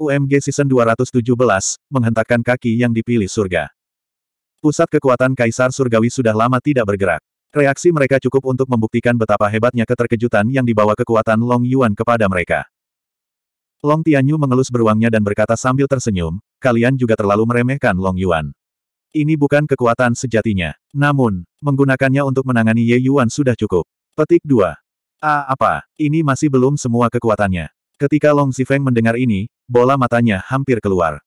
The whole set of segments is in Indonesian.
UMG Season 217, menghentakkan kaki yang dipilih surga. Pusat kekuatan Kaisar Surgawi sudah lama tidak bergerak. Reaksi mereka cukup untuk membuktikan betapa hebatnya keterkejutan yang dibawa kekuatan Long Yuan kepada mereka. Long Tianyu mengelus beruangnya dan berkata sambil tersenyum, kalian juga terlalu meremehkan Long Yuan. Ini bukan kekuatan sejatinya. Namun, menggunakannya untuk menangani Ye Yuan sudah cukup. Petik 2. A. Ah, apa? Ini masih belum semua kekuatannya. Ketika Long Zifeng mendengar ini, bola matanya hampir keluar.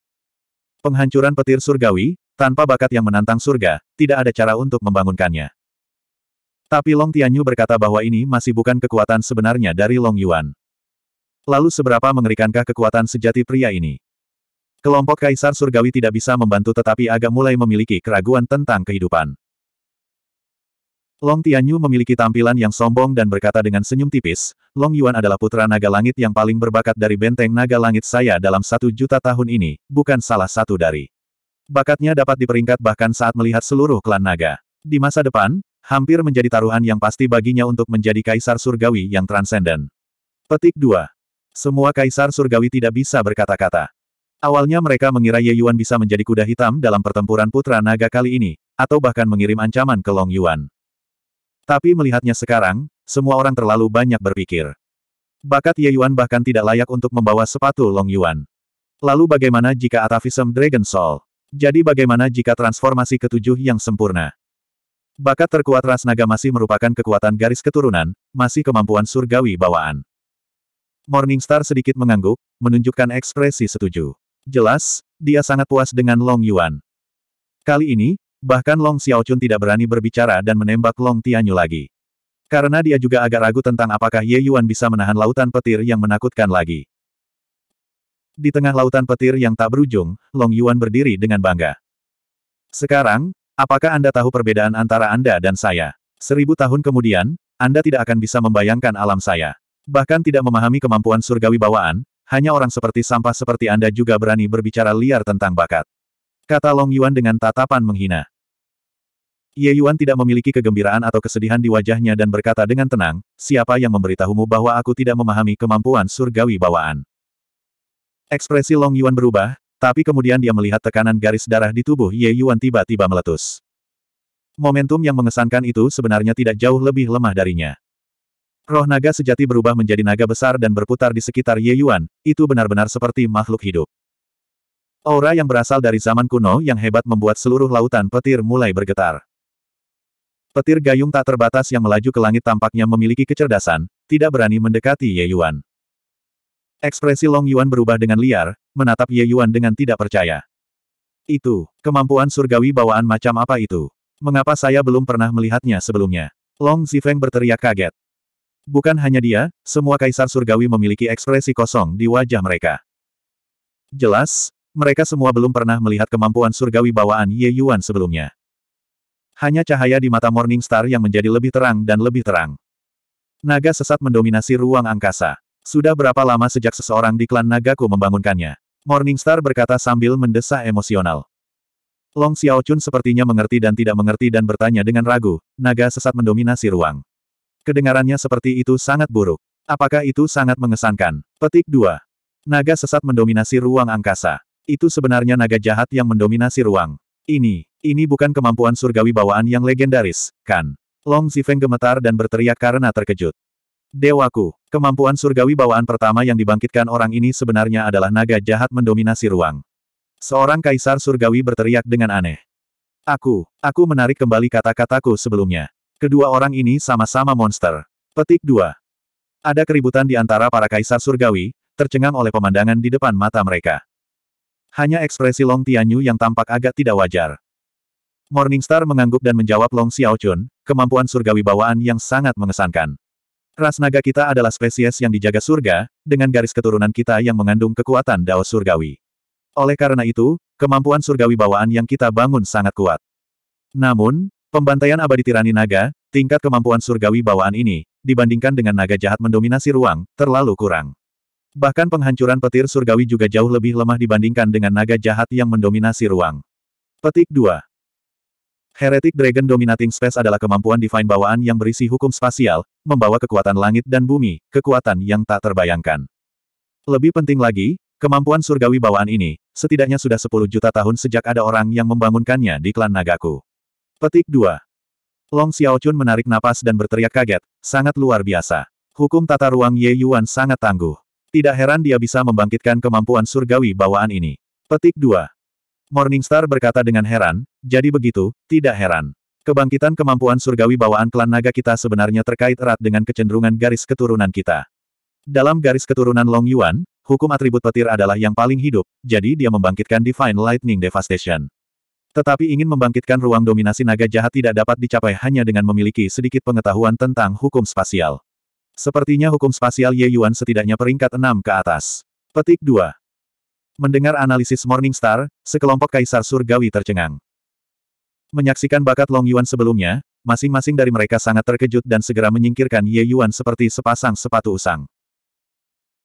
Penghancuran petir surgawi, tanpa bakat yang menantang surga, tidak ada cara untuk membangunkannya. Tapi Long Tianyu berkata bahwa ini masih bukan kekuatan sebenarnya dari Long Yuan. Lalu seberapa mengerikankah kekuatan sejati pria ini? Kelompok Kaisar Surgawi tidak bisa membantu tetapi agak mulai memiliki keraguan tentang kehidupan. Long Tianyu memiliki tampilan yang sombong dan berkata dengan senyum tipis, Long Yuan adalah putra naga langit yang paling berbakat dari benteng naga langit saya dalam satu juta tahun ini, bukan salah satu dari. Bakatnya dapat diperingkat bahkan saat melihat seluruh klan naga. Di masa depan, hampir menjadi taruhan yang pasti baginya untuk menjadi kaisar surgawi yang transenden. Petik 2. Semua kaisar surgawi tidak bisa berkata-kata. Awalnya mereka mengira Ye Yuan bisa menjadi kuda hitam dalam pertempuran putra naga kali ini, atau bahkan mengirim ancaman ke Long Yuan. Tapi melihatnya sekarang, semua orang terlalu banyak berpikir. Bakat Ye Yuan bahkan tidak layak untuk membawa sepatu Long Yuan. Lalu bagaimana jika atavism Dragon Soul? Jadi bagaimana jika transformasi ketujuh yang sempurna? Bakat terkuat ras naga masih merupakan kekuatan garis keturunan, masih kemampuan surgawi bawaan. Morningstar sedikit mengangguk, menunjukkan ekspresi setuju. Jelas, dia sangat puas dengan Long Yuan. Kali ini, Bahkan Long Xiaochun tidak berani berbicara dan menembak Long Tianyu lagi. Karena dia juga agak ragu tentang apakah Ye Yuan bisa menahan lautan petir yang menakutkan lagi. Di tengah lautan petir yang tak berujung, Long Yuan berdiri dengan bangga. Sekarang, apakah Anda tahu perbedaan antara Anda dan saya? Seribu tahun kemudian, Anda tidak akan bisa membayangkan alam saya. Bahkan tidak memahami kemampuan surgawi bawaan, hanya orang seperti sampah seperti Anda juga berani berbicara liar tentang bakat. Kata Long Yuan dengan tatapan menghina. Ye Yuan tidak memiliki kegembiraan atau kesedihan di wajahnya dan berkata dengan tenang, siapa yang memberitahumu bahwa aku tidak memahami kemampuan surgawi bawaan. Ekspresi Long Yuan berubah, tapi kemudian dia melihat tekanan garis darah di tubuh Ye Yuan tiba-tiba meletus. Momentum yang mengesankan itu sebenarnya tidak jauh lebih lemah darinya. Roh naga sejati berubah menjadi naga besar dan berputar di sekitar Ye Yuan, itu benar-benar seperti makhluk hidup. Aura yang berasal dari zaman kuno yang hebat membuat seluruh lautan petir mulai bergetar. Petir gayung tak terbatas yang melaju ke langit tampaknya memiliki kecerdasan, tidak berani mendekati Ye Yuan. Ekspresi Long Yuan berubah dengan liar, menatap Ye Yuan dengan tidak percaya. Itu, kemampuan surgawi bawaan macam apa itu? Mengapa saya belum pernah melihatnya sebelumnya? Long Zifeng berteriak kaget. Bukan hanya dia, semua kaisar surgawi memiliki ekspresi kosong di wajah mereka. Jelas, mereka semua belum pernah melihat kemampuan surgawi bawaan Ye Yuan sebelumnya. Hanya cahaya di mata Morningstar yang menjadi lebih terang dan lebih terang. Naga sesat mendominasi ruang angkasa. Sudah berapa lama sejak seseorang di klan Nagaku membangunkannya? Morningstar berkata sambil mendesah emosional. Long Xiao Chun sepertinya mengerti dan tidak mengerti dan bertanya dengan ragu, naga sesat mendominasi ruang. Kedengarannya seperti itu sangat buruk. Apakah itu sangat mengesankan? Petik 2. Naga sesat mendominasi ruang angkasa. Itu sebenarnya naga jahat yang mendominasi ruang. Ini, ini bukan kemampuan surgawi bawaan yang legendaris, kan? Long Zifeng gemetar dan berteriak karena terkejut. Dewaku, kemampuan surgawi bawaan pertama yang dibangkitkan orang ini sebenarnya adalah naga jahat mendominasi ruang. Seorang kaisar surgawi berteriak dengan aneh. Aku, aku menarik kembali kata-kataku sebelumnya. Kedua orang ini sama-sama monster. Petik 2. Ada keributan di antara para kaisar surgawi, tercengang oleh pemandangan di depan mata mereka. Hanya ekspresi Long Tianyu yang tampak agak tidak wajar. Morningstar mengangguk dan menjawab Long Xiaochun, kemampuan surgawi bawaan yang sangat mengesankan. Ras naga kita adalah spesies yang dijaga surga, dengan garis keturunan kita yang mengandung kekuatan dao surgawi. Oleh karena itu, kemampuan surgawi bawaan yang kita bangun sangat kuat. Namun, pembantaian abadi tirani naga, tingkat kemampuan surgawi bawaan ini, dibandingkan dengan naga jahat mendominasi ruang, terlalu kurang. Bahkan penghancuran petir surgawi juga jauh lebih lemah dibandingkan dengan naga jahat yang mendominasi ruang. Petik 2. Heretic Dragon Dominating Space adalah kemampuan divine bawaan yang berisi hukum spasial, membawa kekuatan langit dan bumi, kekuatan yang tak terbayangkan. Lebih penting lagi, kemampuan surgawi bawaan ini, setidaknya sudah 10 juta tahun sejak ada orang yang membangunkannya di klan Nagaku. Petik 2. Long Xiaochun menarik napas dan berteriak kaget, sangat luar biasa. Hukum tata ruang Ye Yuan sangat tangguh. Tidak heran dia bisa membangkitkan kemampuan surgawi bawaan ini. Petik 2. Morningstar berkata dengan heran, jadi begitu, tidak heran. Kebangkitan kemampuan surgawi bawaan klan naga kita sebenarnya terkait erat dengan kecenderungan garis keturunan kita. Dalam garis keturunan Long Yuan, hukum atribut petir adalah yang paling hidup, jadi dia membangkitkan Divine Lightning Devastation. Tetapi ingin membangkitkan ruang dominasi naga jahat tidak dapat dicapai hanya dengan memiliki sedikit pengetahuan tentang hukum spasial. Sepertinya hukum spasial Ye Yuan setidaknya peringkat 6 ke atas. Petik 2. Mendengar analisis Morning Star, sekelompok kaisar surgawi tercengang. Menyaksikan bakat Long Yuan sebelumnya, masing-masing dari mereka sangat terkejut dan segera menyingkirkan Ye Yuan seperti sepasang sepatu usang.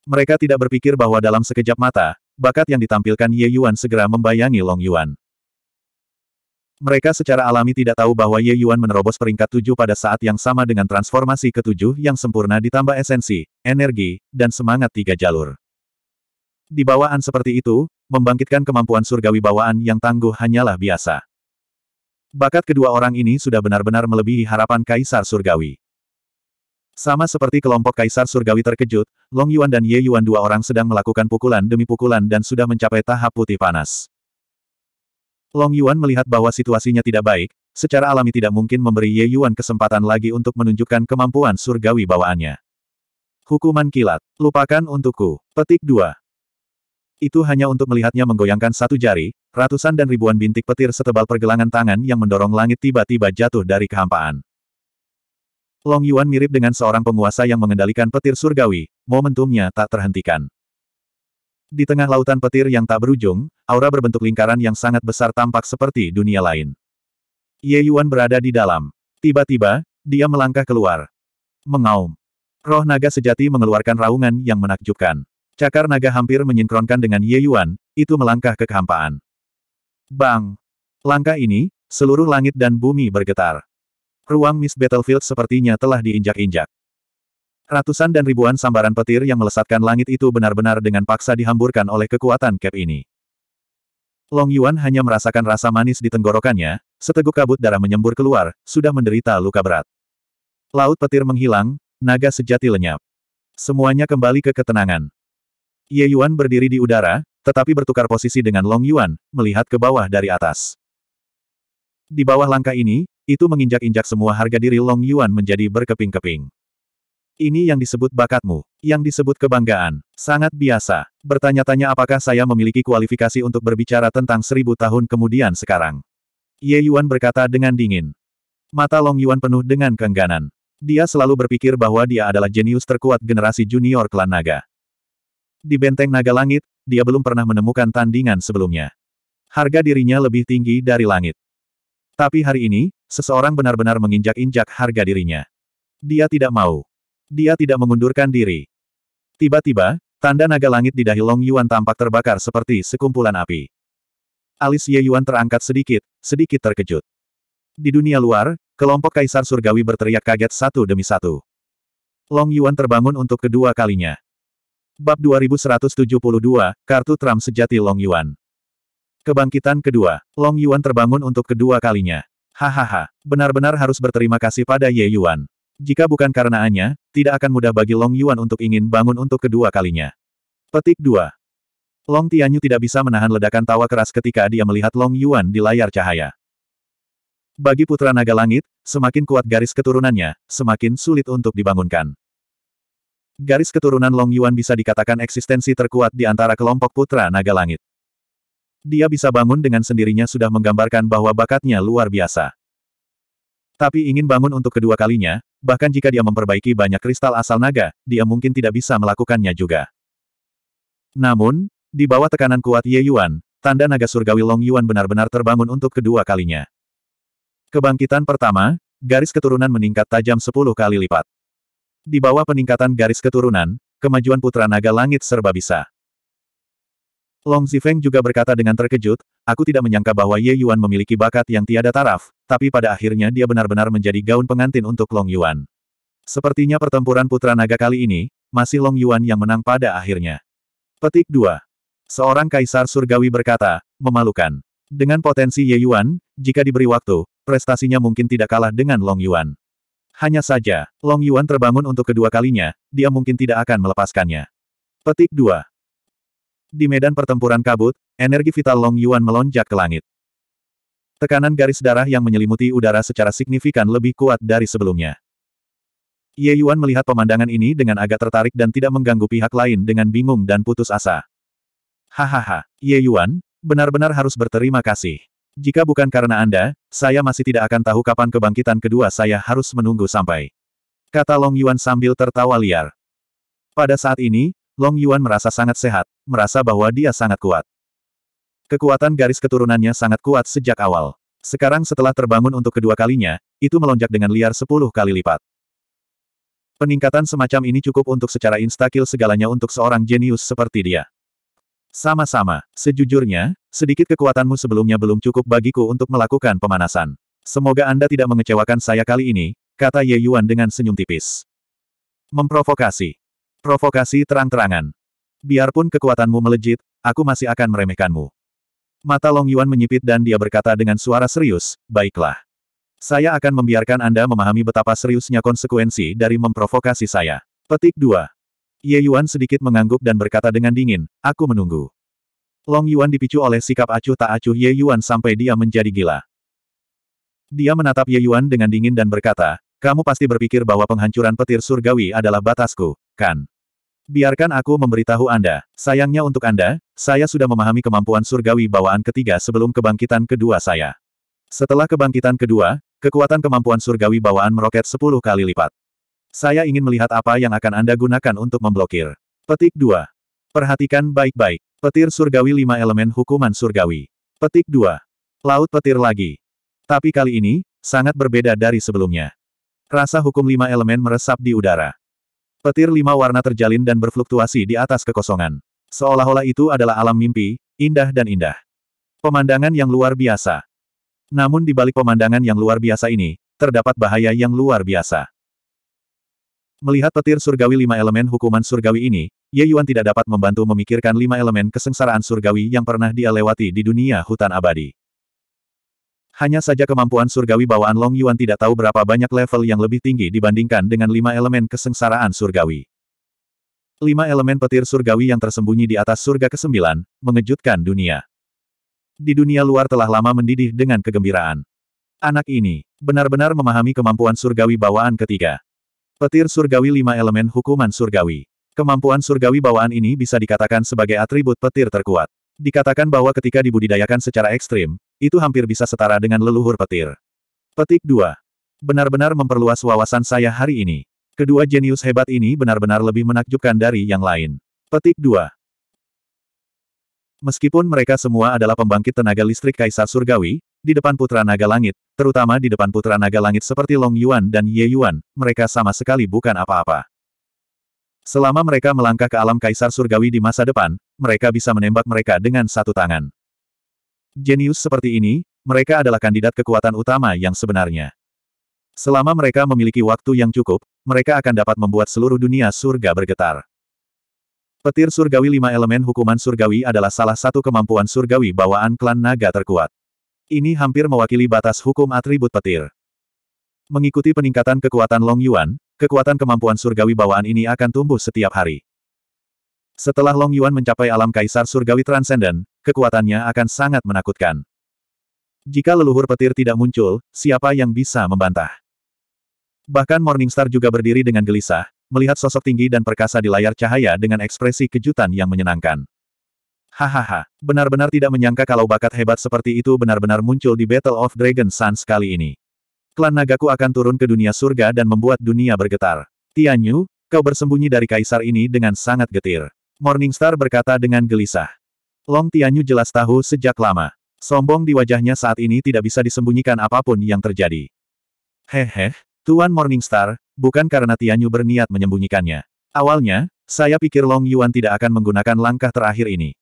Mereka tidak berpikir bahwa dalam sekejap mata, bakat yang ditampilkan Ye Yuan segera membayangi Long Yuan. Mereka secara alami tidak tahu bahwa Ye Yuan menerobos peringkat tujuh pada saat yang sama dengan transformasi ketujuh yang sempurna ditambah esensi, energi, dan semangat tiga jalur. Di bawaan seperti itu, membangkitkan kemampuan surgawi bawaan yang tangguh hanyalah biasa. Bakat kedua orang ini sudah benar-benar melebihi harapan Kaisar Surgawi. Sama seperti kelompok Kaisar Surgawi terkejut, Long Yuan dan Ye Yuan dua orang sedang melakukan pukulan demi pukulan dan sudah mencapai tahap putih panas. Long Yuan melihat bahwa situasinya tidak baik, secara alami tidak mungkin memberi Ye Yuan kesempatan lagi untuk menunjukkan kemampuan surgawi bawaannya. Hukuman kilat, lupakan untukku. Petik dua. Itu hanya untuk melihatnya menggoyangkan satu jari, ratusan dan ribuan bintik petir setebal pergelangan tangan yang mendorong langit tiba-tiba jatuh dari kehampaan. Long Yuan mirip dengan seorang penguasa yang mengendalikan petir surgawi, momentumnya tak terhentikan. Di tengah lautan petir yang tak berujung, aura berbentuk lingkaran yang sangat besar tampak seperti dunia lain. Ye Yuan berada di dalam. Tiba-tiba, dia melangkah keluar. Mengaum. Roh naga sejati mengeluarkan raungan yang menakjubkan. Cakar naga hampir menyinkronkan dengan Ye Yuan, itu melangkah ke kehampaan. Bang! Langkah ini, seluruh langit dan bumi bergetar. Ruang Miss Battlefield sepertinya telah diinjak-injak. Ratusan dan ribuan sambaran petir yang melesatkan langit itu benar-benar dengan paksa dihamburkan oleh kekuatan cap ini. Long Yuan hanya merasakan rasa manis di tenggorokannya, seteguk kabut darah menyembur keluar, sudah menderita luka berat. Laut petir menghilang, naga sejati lenyap. Semuanya kembali ke ketenangan. Ye Yuan berdiri di udara, tetapi bertukar posisi dengan Long Yuan, melihat ke bawah dari atas. Di bawah langkah ini, itu menginjak-injak semua harga diri Long Yuan menjadi berkeping-keping. Ini yang disebut bakatmu, yang disebut kebanggaan. Sangat biasa. Bertanya-tanya apakah saya memiliki kualifikasi untuk berbicara tentang seribu tahun kemudian sekarang. Ye Yuan berkata dengan dingin. Mata Long Yuan penuh dengan keengganan. Dia selalu berpikir bahwa dia adalah jenius terkuat generasi junior klan naga. Di benteng naga langit, dia belum pernah menemukan tandingan sebelumnya. Harga dirinya lebih tinggi dari langit. Tapi hari ini, seseorang benar-benar menginjak-injak harga dirinya. Dia tidak mau. Dia tidak mengundurkan diri. Tiba-tiba, tanda naga langit di dahi Long Yuan tampak terbakar seperti sekumpulan api. Alis Ye Yuan terangkat sedikit, sedikit terkejut. Di dunia luar, kelompok kaisar surgawi berteriak kaget satu demi satu. Long Yuan terbangun untuk kedua kalinya. Bab 2172, Kartu Trump Sejati Long Yuan. Kebangkitan kedua, Long Yuan terbangun untuk kedua kalinya. Hahaha, benar-benar harus berterima kasih pada Ye Yuan. Jika bukan karena Anya, tidak akan mudah bagi Long Yuan untuk ingin bangun untuk kedua kalinya. Petik 2. Long Tianyu tidak bisa menahan ledakan tawa keras ketika dia melihat Long Yuan di layar cahaya. Bagi putra naga langit, semakin kuat garis keturunannya, semakin sulit untuk dibangunkan. Garis keturunan Long Yuan bisa dikatakan eksistensi terkuat di antara kelompok putra naga langit. Dia bisa bangun dengan sendirinya sudah menggambarkan bahwa bakatnya luar biasa. Tapi ingin bangun untuk kedua kalinya, bahkan jika dia memperbaiki banyak kristal asal naga, dia mungkin tidak bisa melakukannya juga. Namun, di bawah tekanan kuat Ye Yuan, tanda naga surgawi Long Yuan benar-benar terbangun untuk kedua kalinya. Kebangkitan pertama, garis keturunan meningkat tajam 10 kali lipat. Di bawah peningkatan garis keturunan, kemajuan putra naga langit serba bisa. Long Zifeng juga berkata dengan terkejut, aku tidak menyangka bahwa Ye Yuan memiliki bakat yang tiada taraf, tapi pada akhirnya dia benar-benar menjadi gaun pengantin untuk Long Yuan. Sepertinya pertempuran putra naga kali ini, masih Long Yuan yang menang pada akhirnya. Petik 2. Seorang kaisar surgawi berkata, memalukan. Dengan potensi Ye Yuan, jika diberi waktu, prestasinya mungkin tidak kalah dengan Long Yuan. Hanya saja, Long Yuan terbangun untuk kedua kalinya, dia mungkin tidak akan melepaskannya. Petik 2. Di medan pertempuran kabut, energi vital Long Yuan melonjak ke langit. Tekanan garis darah yang menyelimuti udara secara signifikan lebih kuat dari sebelumnya. Ye Yuan melihat pemandangan ini dengan agak tertarik dan tidak mengganggu pihak lain dengan bingung dan putus asa. Hahaha, Ye Yuan, benar-benar harus berterima kasih. Jika bukan karena Anda, saya masih tidak akan tahu kapan kebangkitan kedua saya harus menunggu sampai. Kata Long Yuan sambil tertawa liar. Pada saat ini, Long Yuan merasa sangat sehat, merasa bahwa dia sangat kuat. Kekuatan garis keturunannya sangat kuat sejak awal. Sekarang setelah terbangun untuk kedua kalinya, itu melonjak dengan liar sepuluh kali lipat. Peningkatan semacam ini cukup untuk secara instakil segalanya untuk seorang jenius seperti dia. Sama-sama, sejujurnya, sedikit kekuatanmu sebelumnya belum cukup bagiku untuk melakukan pemanasan. Semoga Anda tidak mengecewakan saya kali ini, kata Ye Yuan dengan senyum tipis. Memprovokasi. Provokasi terang-terangan. Biarpun kekuatanmu melejit, aku masih akan meremehkanmu. Mata Long Yuan menyipit dan dia berkata dengan suara serius, baiklah. Saya akan membiarkan Anda memahami betapa seriusnya konsekuensi dari memprovokasi saya. Petik 2. Ye Yuan sedikit mengangguk dan berkata dengan dingin, aku menunggu. Long Yuan dipicu oleh sikap acuh tak acuh Ye Yuan sampai dia menjadi gila. Dia menatap Ye Yuan dengan dingin dan berkata, kamu pasti berpikir bahwa penghancuran petir surgawi adalah batasku, kan. Biarkan aku memberitahu Anda, sayangnya untuk Anda, saya sudah memahami kemampuan surgawi bawaan ketiga sebelum kebangkitan kedua saya. Setelah kebangkitan kedua, kekuatan kemampuan surgawi bawaan meroket 10 kali lipat. Saya ingin melihat apa yang akan Anda gunakan untuk memblokir. Petik 2. Perhatikan baik-baik. Petir surgawi 5 elemen hukuman surgawi. Petik 2. Laut petir lagi. Tapi kali ini, sangat berbeda dari sebelumnya. Rasa hukum lima elemen meresap di udara. Petir lima warna terjalin dan berfluktuasi di atas kekosongan. Seolah-olah itu adalah alam mimpi, indah dan indah. Pemandangan yang luar biasa. Namun di balik pemandangan yang luar biasa ini, terdapat bahaya yang luar biasa. Melihat petir surgawi lima elemen hukuman surgawi ini, Ye Yuan tidak dapat membantu memikirkan lima elemen kesengsaraan surgawi yang pernah dia lewati di dunia hutan abadi. Hanya saja kemampuan surgawi bawaan Long Yuan tidak tahu berapa banyak level yang lebih tinggi dibandingkan dengan lima elemen kesengsaraan surgawi. Lima elemen petir surgawi yang tersembunyi di atas surga kesembilan, mengejutkan dunia. Di dunia luar telah lama mendidih dengan kegembiraan. Anak ini, benar-benar memahami kemampuan surgawi bawaan ketiga. Petir surgawi lima elemen hukuman surgawi. Kemampuan surgawi bawaan ini bisa dikatakan sebagai atribut petir terkuat. Dikatakan bahwa ketika dibudidayakan secara ekstrim, itu hampir bisa setara dengan leluhur petir. Petik 2. Benar-benar memperluas wawasan saya hari ini. Kedua jenius hebat ini benar-benar lebih menakjubkan dari yang lain. Petik 2. Meskipun mereka semua adalah pembangkit tenaga listrik Kaisar Surgawi, di depan Putra Naga Langit, terutama di depan Putra Naga Langit seperti Long Yuan dan Ye Yuan, mereka sama sekali bukan apa-apa. Selama mereka melangkah ke alam Kaisar Surgawi di masa depan, mereka bisa menembak mereka dengan satu tangan. Jenius seperti ini, mereka adalah kandidat kekuatan utama yang sebenarnya. Selama mereka memiliki waktu yang cukup, mereka akan dapat membuat seluruh dunia surga bergetar. Petir surgawi lima elemen hukuman surgawi adalah salah satu kemampuan surgawi bawaan klan naga terkuat. Ini hampir mewakili batas hukum atribut petir. Mengikuti peningkatan kekuatan Long Yuan, kekuatan kemampuan surgawi bawaan ini akan tumbuh setiap hari. Setelah Long Yuan mencapai alam kaisar surgawi transenden, kekuatannya akan sangat menakutkan. Jika leluhur petir tidak muncul, siapa yang bisa membantah? Bahkan Morningstar juga berdiri dengan gelisah, melihat sosok tinggi dan perkasa di layar cahaya dengan ekspresi kejutan yang menyenangkan. Hahaha, benar-benar tidak menyangka kalau bakat hebat seperti itu benar-benar muncul di Battle of Dragon Suns kali ini. Klan Nagaku akan turun ke dunia surga dan membuat dunia bergetar. Tianyu, kau bersembunyi dari kaisar ini dengan sangat getir. Morningstar berkata dengan gelisah. Long Tianyu jelas tahu sejak lama. Sombong di wajahnya saat ini tidak bisa disembunyikan apapun yang terjadi. Hehe, Tuan Morningstar, bukan karena Tianyu berniat menyembunyikannya. Awalnya, saya pikir Long Yuan tidak akan menggunakan langkah terakhir ini.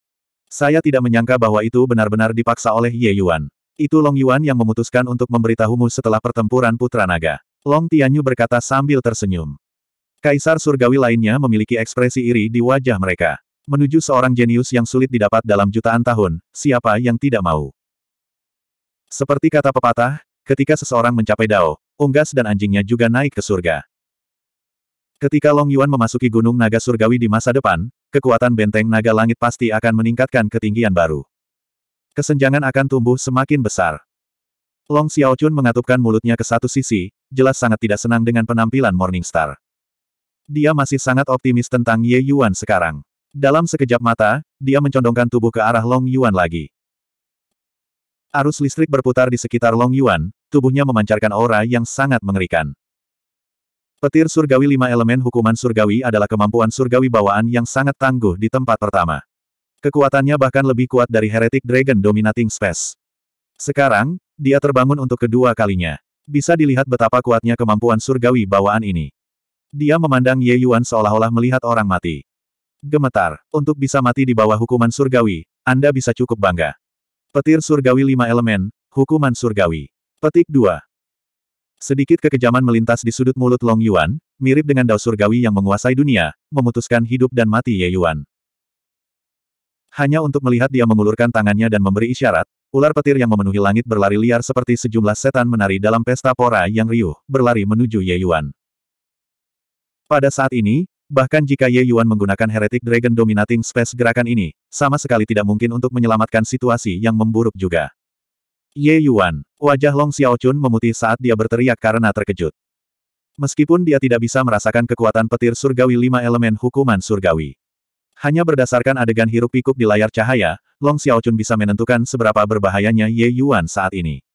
Saya tidak menyangka bahwa itu benar-benar dipaksa oleh Ye Yuan. Itu Long Yuan yang memutuskan untuk memberitahumu setelah pertempuran Putra Naga. Long Tianyu berkata sambil tersenyum. Kaisar surgawi lainnya memiliki ekspresi iri di wajah mereka. Menuju seorang jenius yang sulit didapat dalam jutaan tahun, siapa yang tidak mau? Seperti kata pepatah, ketika seseorang mencapai Dao, unggas dan anjingnya juga naik ke surga. Ketika Long Yuan memasuki Gunung Naga Surgawi di masa depan, kekuatan benteng naga langit pasti akan meningkatkan ketinggian baru. Kesenjangan akan tumbuh semakin besar. Long Xiaochun mengatupkan mulutnya ke satu sisi, jelas sangat tidak senang dengan penampilan Morningstar. Dia masih sangat optimis tentang Ye Yuan sekarang. Dalam sekejap mata, dia mencondongkan tubuh ke arah Long Yuan lagi. Arus listrik berputar di sekitar Long Yuan, tubuhnya memancarkan aura yang sangat mengerikan. Petir surgawi lima elemen hukuman surgawi adalah kemampuan surgawi bawaan yang sangat tangguh di tempat pertama. Kekuatannya bahkan lebih kuat dari Heretic Dragon Dominating Space. Sekarang, dia terbangun untuk kedua kalinya. Bisa dilihat betapa kuatnya kemampuan surgawi bawaan ini. Dia memandang Ye Yuan seolah-olah melihat orang mati. Gemetar. Untuk bisa mati di bawah hukuman surgawi, Anda bisa cukup bangga. Petir surgawi lima elemen, hukuman surgawi. Petik 2. Sedikit kekejaman melintas di sudut mulut Long Yuan, mirip dengan dao surgawi yang menguasai dunia, memutuskan hidup dan mati Ye Yuan. Hanya untuk melihat dia mengulurkan tangannya dan memberi isyarat, ular petir yang memenuhi langit berlari liar seperti sejumlah setan menari dalam pesta pora yang riuh, berlari menuju Ye Yuan. Pada saat ini, Bahkan jika Ye Yuan menggunakan heretic dragon dominating space gerakan ini, sama sekali tidak mungkin untuk menyelamatkan situasi yang memburuk juga. Ye Yuan, wajah Long Xiaochun memutih saat dia berteriak karena terkejut. Meskipun dia tidak bisa merasakan kekuatan petir surgawi lima elemen hukuman surgawi. Hanya berdasarkan adegan hiruk pikuk di layar cahaya, Long Xiaochun bisa menentukan seberapa berbahayanya Ye Yuan saat ini.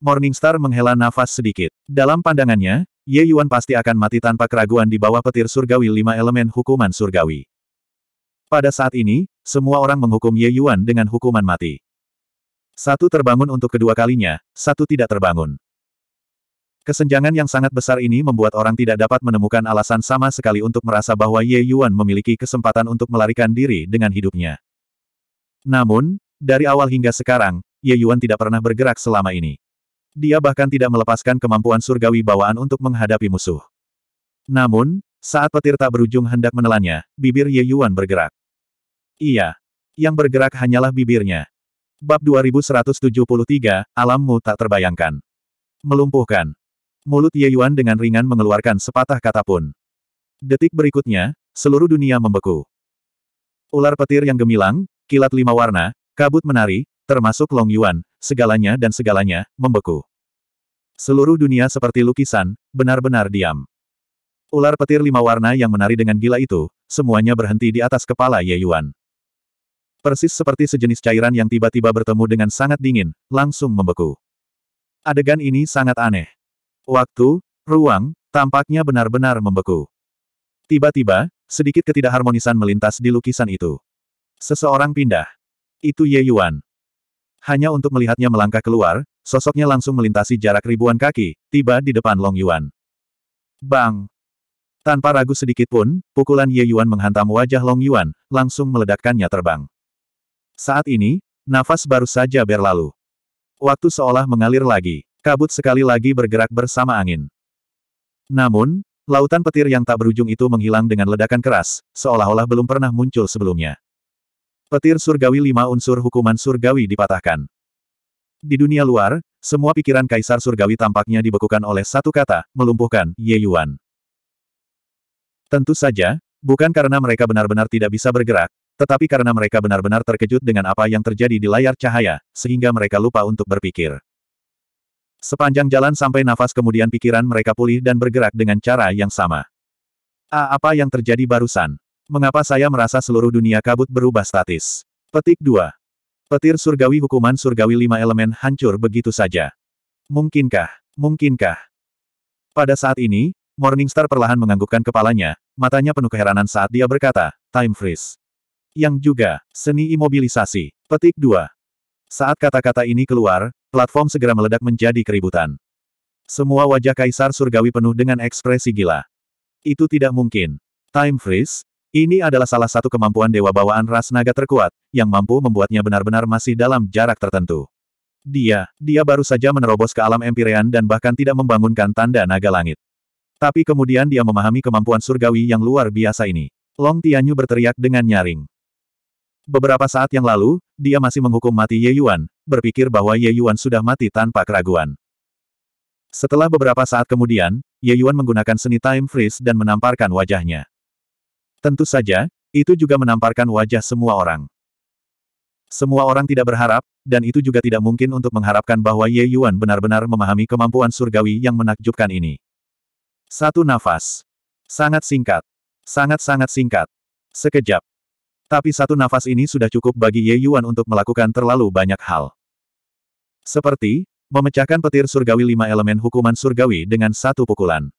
Morningstar menghela nafas sedikit. Dalam pandangannya, Ye Yuan pasti akan mati tanpa keraguan di bawah petir surgawi lima elemen hukuman surgawi. Pada saat ini, semua orang menghukum Ye Yuan dengan hukuman mati. Satu terbangun untuk kedua kalinya, satu tidak terbangun. Kesenjangan yang sangat besar ini membuat orang tidak dapat menemukan alasan sama sekali untuk merasa bahwa Ye Yuan memiliki kesempatan untuk melarikan diri dengan hidupnya. Namun, dari awal hingga sekarang, Ye Yuan tidak pernah bergerak selama ini. Dia bahkan tidak melepaskan kemampuan surgawi bawaan untuk menghadapi musuh. Namun, saat petir tak berujung hendak menelannya, bibir Ye Yuan bergerak. Iya. Yang bergerak hanyalah bibirnya. Bab 2173, alammu tak terbayangkan. Melumpuhkan. Mulut Ye Yuan dengan ringan mengeluarkan sepatah kata pun. Detik berikutnya, seluruh dunia membeku. Ular petir yang gemilang, kilat lima warna, kabut menari, termasuk Long Yuan, segalanya dan segalanya, membeku. Seluruh dunia seperti lukisan, benar-benar diam. Ular petir lima warna yang menari dengan gila itu, semuanya berhenti di atas kepala Ye Yuan. Persis seperti sejenis cairan yang tiba-tiba bertemu dengan sangat dingin, langsung membeku. Adegan ini sangat aneh. Waktu, ruang, tampaknya benar-benar membeku. Tiba-tiba, sedikit ketidakharmonisan melintas di lukisan itu. Seseorang pindah. Itu Ye Yuan. Hanya untuk melihatnya melangkah keluar, sosoknya langsung melintasi jarak ribuan kaki, tiba di depan Long Yuan. Bang! Tanpa ragu sedikit pun, pukulan Ye Yuan menghantam wajah Long Yuan, langsung meledakkannya terbang. Saat ini, nafas baru saja berlalu. Waktu seolah mengalir lagi, kabut sekali lagi bergerak bersama angin. Namun, lautan petir yang tak berujung itu menghilang dengan ledakan keras, seolah-olah belum pernah muncul sebelumnya. Petir surgawi lima unsur hukuman surgawi dipatahkan. Di dunia luar, semua pikiran Kaisar Surgawi tampaknya dibekukan oleh satu kata, melumpuhkan, Ye Yuan. Tentu saja, bukan karena mereka benar-benar tidak bisa bergerak, tetapi karena mereka benar-benar terkejut dengan apa yang terjadi di layar cahaya, sehingga mereka lupa untuk berpikir. Sepanjang jalan sampai nafas kemudian pikiran mereka pulih dan bergerak dengan cara yang sama. A, apa yang terjadi barusan? Mengapa saya merasa seluruh dunia kabut berubah statis? Petik 2. Petir surgawi hukuman surgawi lima elemen hancur begitu saja. Mungkinkah? Mungkinkah? Pada saat ini, Morningstar perlahan menganggukkan kepalanya, matanya penuh keheranan saat dia berkata, Time Freeze. Yang juga, seni imobilisasi. Petik 2. Saat kata-kata ini keluar, platform segera meledak menjadi keributan. Semua wajah Kaisar Surgawi penuh dengan ekspresi gila. Itu tidak mungkin. Time Freeze, ini adalah salah satu kemampuan dewa bawaan ras naga terkuat, yang mampu membuatnya benar-benar masih dalam jarak tertentu. Dia, dia baru saja menerobos ke alam empirean dan bahkan tidak membangunkan tanda naga langit. Tapi kemudian dia memahami kemampuan surgawi yang luar biasa ini. Long Tianyu berteriak dengan nyaring. Beberapa saat yang lalu, dia masih menghukum mati Ye Yuan, berpikir bahwa Ye Yuan sudah mati tanpa keraguan. Setelah beberapa saat kemudian, Ye Yuan menggunakan seni time freeze dan menamparkan wajahnya. Tentu saja, itu juga menamparkan wajah semua orang. Semua orang tidak berharap, dan itu juga tidak mungkin untuk mengharapkan bahwa Ye Yuan benar-benar memahami kemampuan surgawi yang menakjubkan ini. Satu nafas. Sangat singkat. Sangat-sangat singkat. Sekejap. Tapi satu nafas ini sudah cukup bagi Ye Yuan untuk melakukan terlalu banyak hal. Seperti, memecahkan petir surgawi lima elemen hukuman surgawi dengan satu pukulan.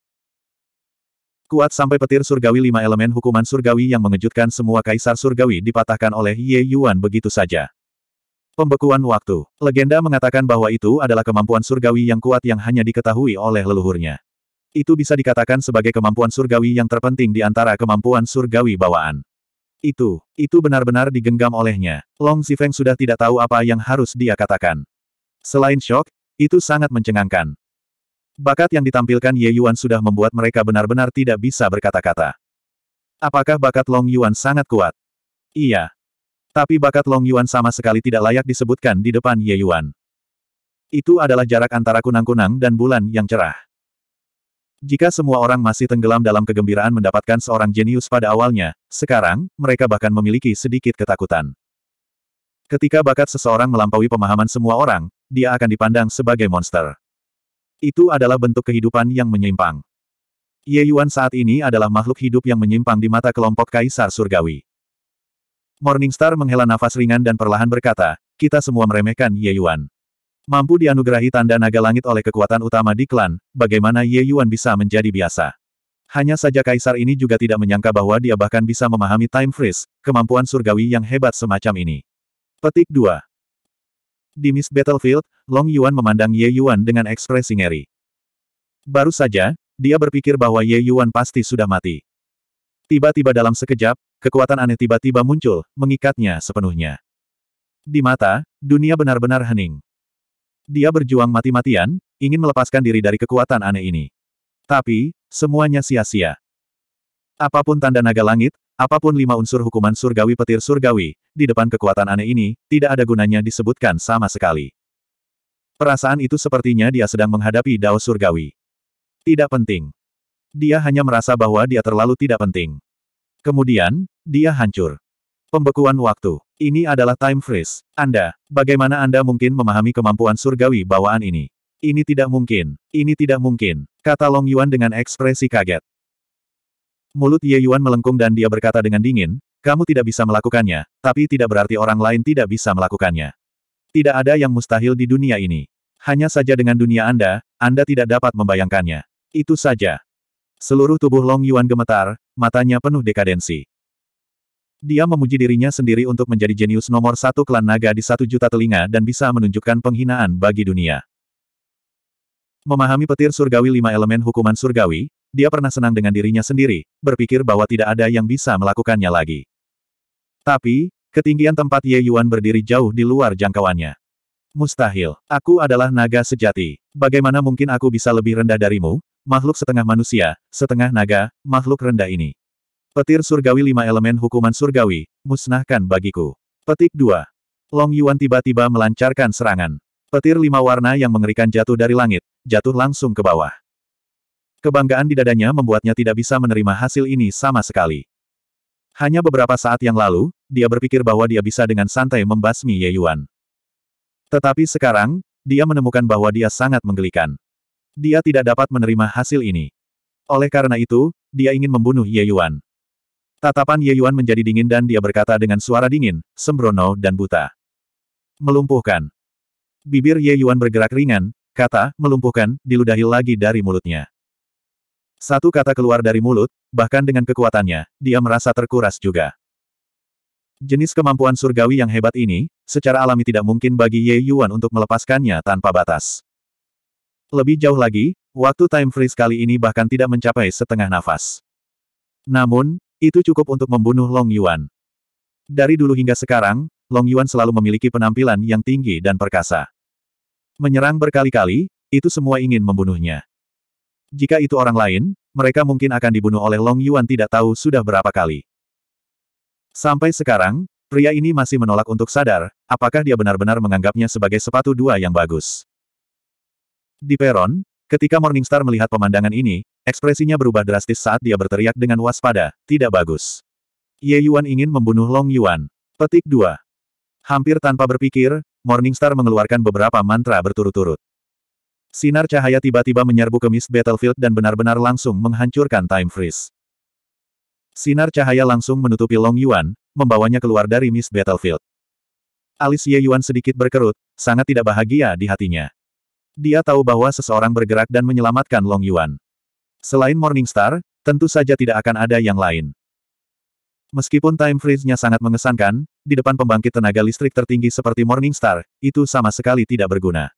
Kuat sampai petir surgawi lima elemen hukuman surgawi yang mengejutkan semua kaisar surgawi dipatahkan oleh Ye Yuan begitu saja. Pembekuan waktu. Legenda mengatakan bahwa itu adalah kemampuan surgawi yang kuat yang hanya diketahui oleh leluhurnya. Itu bisa dikatakan sebagai kemampuan surgawi yang terpenting di antara kemampuan surgawi bawaan. Itu, itu benar-benar digenggam olehnya. Long Zifeng sudah tidak tahu apa yang harus dia katakan. Selain shock, itu sangat mencengangkan. Bakat yang ditampilkan Ye Yuan sudah membuat mereka benar-benar tidak bisa berkata-kata. Apakah bakat Long Yuan sangat kuat? Iya. Tapi bakat Long Yuan sama sekali tidak layak disebutkan di depan Ye Yuan. Itu adalah jarak antara kunang-kunang dan bulan yang cerah. Jika semua orang masih tenggelam dalam kegembiraan mendapatkan seorang jenius pada awalnya, sekarang, mereka bahkan memiliki sedikit ketakutan. Ketika bakat seseorang melampaui pemahaman semua orang, dia akan dipandang sebagai monster. Itu adalah bentuk kehidupan yang menyimpang. Ye Yuan saat ini adalah makhluk hidup yang menyimpang di mata kelompok Kaisar Surgawi. Morningstar menghela nafas ringan dan perlahan berkata, kita semua meremehkan Ye Yuan. Mampu dianugerahi tanda naga langit oleh kekuatan utama di klan, bagaimana Ye Yuan bisa menjadi biasa. Hanya saja Kaisar ini juga tidak menyangka bahwa dia bahkan bisa memahami time freeze, kemampuan surgawi yang hebat semacam ini. Petik 2. Di Miss Battlefield, Long Yuan memandang Ye Yuan dengan ekspresi ngeri. Baru saja, dia berpikir bahwa Ye Yuan pasti sudah mati. Tiba-tiba dalam sekejap, kekuatan aneh tiba-tiba muncul, mengikatnya sepenuhnya. Di mata, dunia benar-benar hening. Dia berjuang mati-matian, ingin melepaskan diri dari kekuatan aneh ini. Tapi, semuanya sia-sia. Apapun tanda naga langit, apapun lima unsur hukuman surgawi petir surgawi, di depan kekuatan aneh ini, tidak ada gunanya disebutkan sama sekali. Perasaan itu sepertinya dia sedang menghadapi dao surgawi. Tidak penting. Dia hanya merasa bahwa dia terlalu tidak penting. Kemudian, dia hancur. Pembekuan waktu. Ini adalah time freeze. Anda, bagaimana Anda mungkin memahami kemampuan surgawi bawaan ini? Ini tidak mungkin. Ini tidak mungkin. Kata Long Yuan dengan ekspresi kaget. Mulut Ye Yuan melengkung dan dia berkata dengan dingin, kamu tidak bisa melakukannya, tapi tidak berarti orang lain tidak bisa melakukannya. Tidak ada yang mustahil di dunia ini. Hanya saja dengan dunia Anda, Anda tidak dapat membayangkannya. Itu saja. Seluruh tubuh Long Yuan gemetar, matanya penuh dekadensi. Dia memuji dirinya sendiri untuk menjadi jenius nomor satu klan naga di satu juta telinga dan bisa menunjukkan penghinaan bagi dunia. Memahami petir surgawi lima elemen hukuman surgawi, dia pernah senang dengan dirinya sendiri, berpikir bahwa tidak ada yang bisa melakukannya lagi. Tapi, ketinggian tempat Ye Yuan berdiri jauh di luar jangkauannya. Mustahil, aku adalah naga sejati. Bagaimana mungkin aku bisa lebih rendah darimu, makhluk setengah manusia, setengah naga, makhluk rendah ini. Petir surgawi lima elemen hukuman surgawi, musnahkan bagiku. Petik 2. Long Yuan tiba-tiba melancarkan serangan. Petir lima warna yang mengerikan jatuh dari langit, jatuh langsung ke bawah. Kebanggaan di dadanya membuatnya tidak bisa menerima hasil ini sama sekali. Hanya beberapa saat yang lalu, dia berpikir bahwa dia bisa dengan santai membasmi Ye Yuan. Tetapi sekarang, dia menemukan bahwa dia sangat menggelikan. Dia tidak dapat menerima hasil ini. Oleh karena itu, dia ingin membunuh Ye Yuan. Tatapan Ye Yuan menjadi dingin dan dia berkata dengan suara dingin, sembrono dan buta. Melumpuhkan. Bibir Ye Yuan bergerak ringan, kata, melumpuhkan, diludahi lagi dari mulutnya. Satu kata keluar dari mulut, bahkan dengan kekuatannya, dia merasa terkuras juga. Jenis kemampuan surgawi yang hebat ini, secara alami tidak mungkin bagi Ye Yuan untuk melepaskannya tanpa batas. Lebih jauh lagi, waktu time freeze kali ini bahkan tidak mencapai setengah nafas. Namun, itu cukup untuk membunuh Long Yuan. Dari dulu hingga sekarang, Long Yuan selalu memiliki penampilan yang tinggi dan perkasa. Menyerang berkali-kali, itu semua ingin membunuhnya. Jika itu orang lain, mereka mungkin akan dibunuh oleh Long Yuan tidak tahu sudah berapa kali. Sampai sekarang, pria ini masih menolak untuk sadar, apakah dia benar-benar menganggapnya sebagai sepatu dua yang bagus. Di peron, ketika Morningstar melihat pemandangan ini, ekspresinya berubah drastis saat dia berteriak dengan waspada, tidak bagus. Ye Yuan ingin membunuh Long Yuan. Petik 2. Hampir tanpa berpikir, Morningstar mengeluarkan beberapa mantra berturut-turut. Sinar cahaya tiba-tiba menyerbu ke Miss Battlefield dan benar-benar langsung menghancurkan Time Freeze. Sinar cahaya langsung menutupi Long Yuan, membawanya keluar dari Miss Battlefield. Alis Ye Yuan sedikit berkerut, sangat tidak bahagia di hatinya. Dia tahu bahwa seseorang bergerak dan menyelamatkan Long Yuan. Selain Morning Star, tentu saja tidak akan ada yang lain. Meskipun time freeze-nya sangat mengesankan, di depan pembangkit tenaga listrik tertinggi seperti Morning Star, itu sama sekali tidak berguna.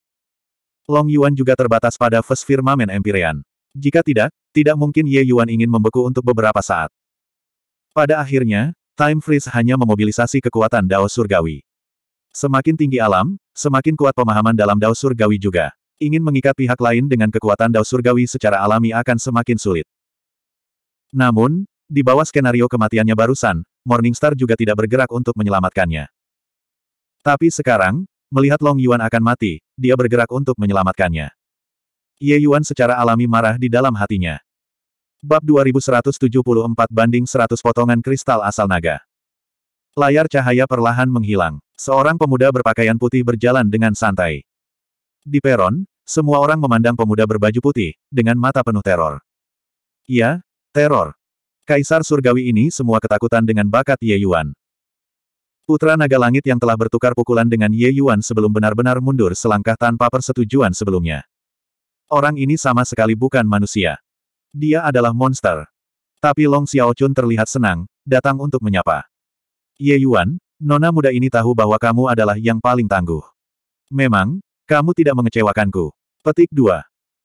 Long Yuan juga terbatas pada First Firmament Empyrean. Jika tidak, tidak mungkin Ye Yuan ingin membeku untuk beberapa saat. Pada akhirnya, Time Freeze hanya memobilisasi kekuatan Dao Surgawi. Semakin tinggi alam, semakin kuat pemahaman dalam Dao Surgawi juga. Ingin mengikat pihak lain dengan kekuatan Dao Surgawi secara alami akan semakin sulit. Namun, di bawah skenario kematiannya barusan, Morningstar juga tidak bergerak untuk menyelamatkannya. Tapi sekarang, melihat Long Yuan akan mati, dia bergerak untuk menyelamatkannya. Ye Yuan secara alami marah di dalam hatinya. Bab 2174 banding 100 potongan kristal asal naga. Layar cahaya perlahan menghilang. Seorang pemuda berpakaian putih berjalan dengan santai. Di peron, semua orang memandang pemuda berbaju putih, dengan mata penuh teror. Iya, teror. Kaisar surgawi ini semua ketakutan dengan bakat Ye Yuan. Putra Naga Langit yang telah bertukar pukulan dengan Ye Yuan sebelum benar-benar mundur selangkah tanpa persetujuan sebelumnya. Orang ini sama sekali bukan manusia. Dia adalah monster. Tapi Long Xiao Chun terlihat senang, datang untuk menyapa. Ye Yuan, nona muda ini tahu bahwa kamu adalah yang paling tangguh. Memang, kamu tidak mengecewakanku. Petik 2.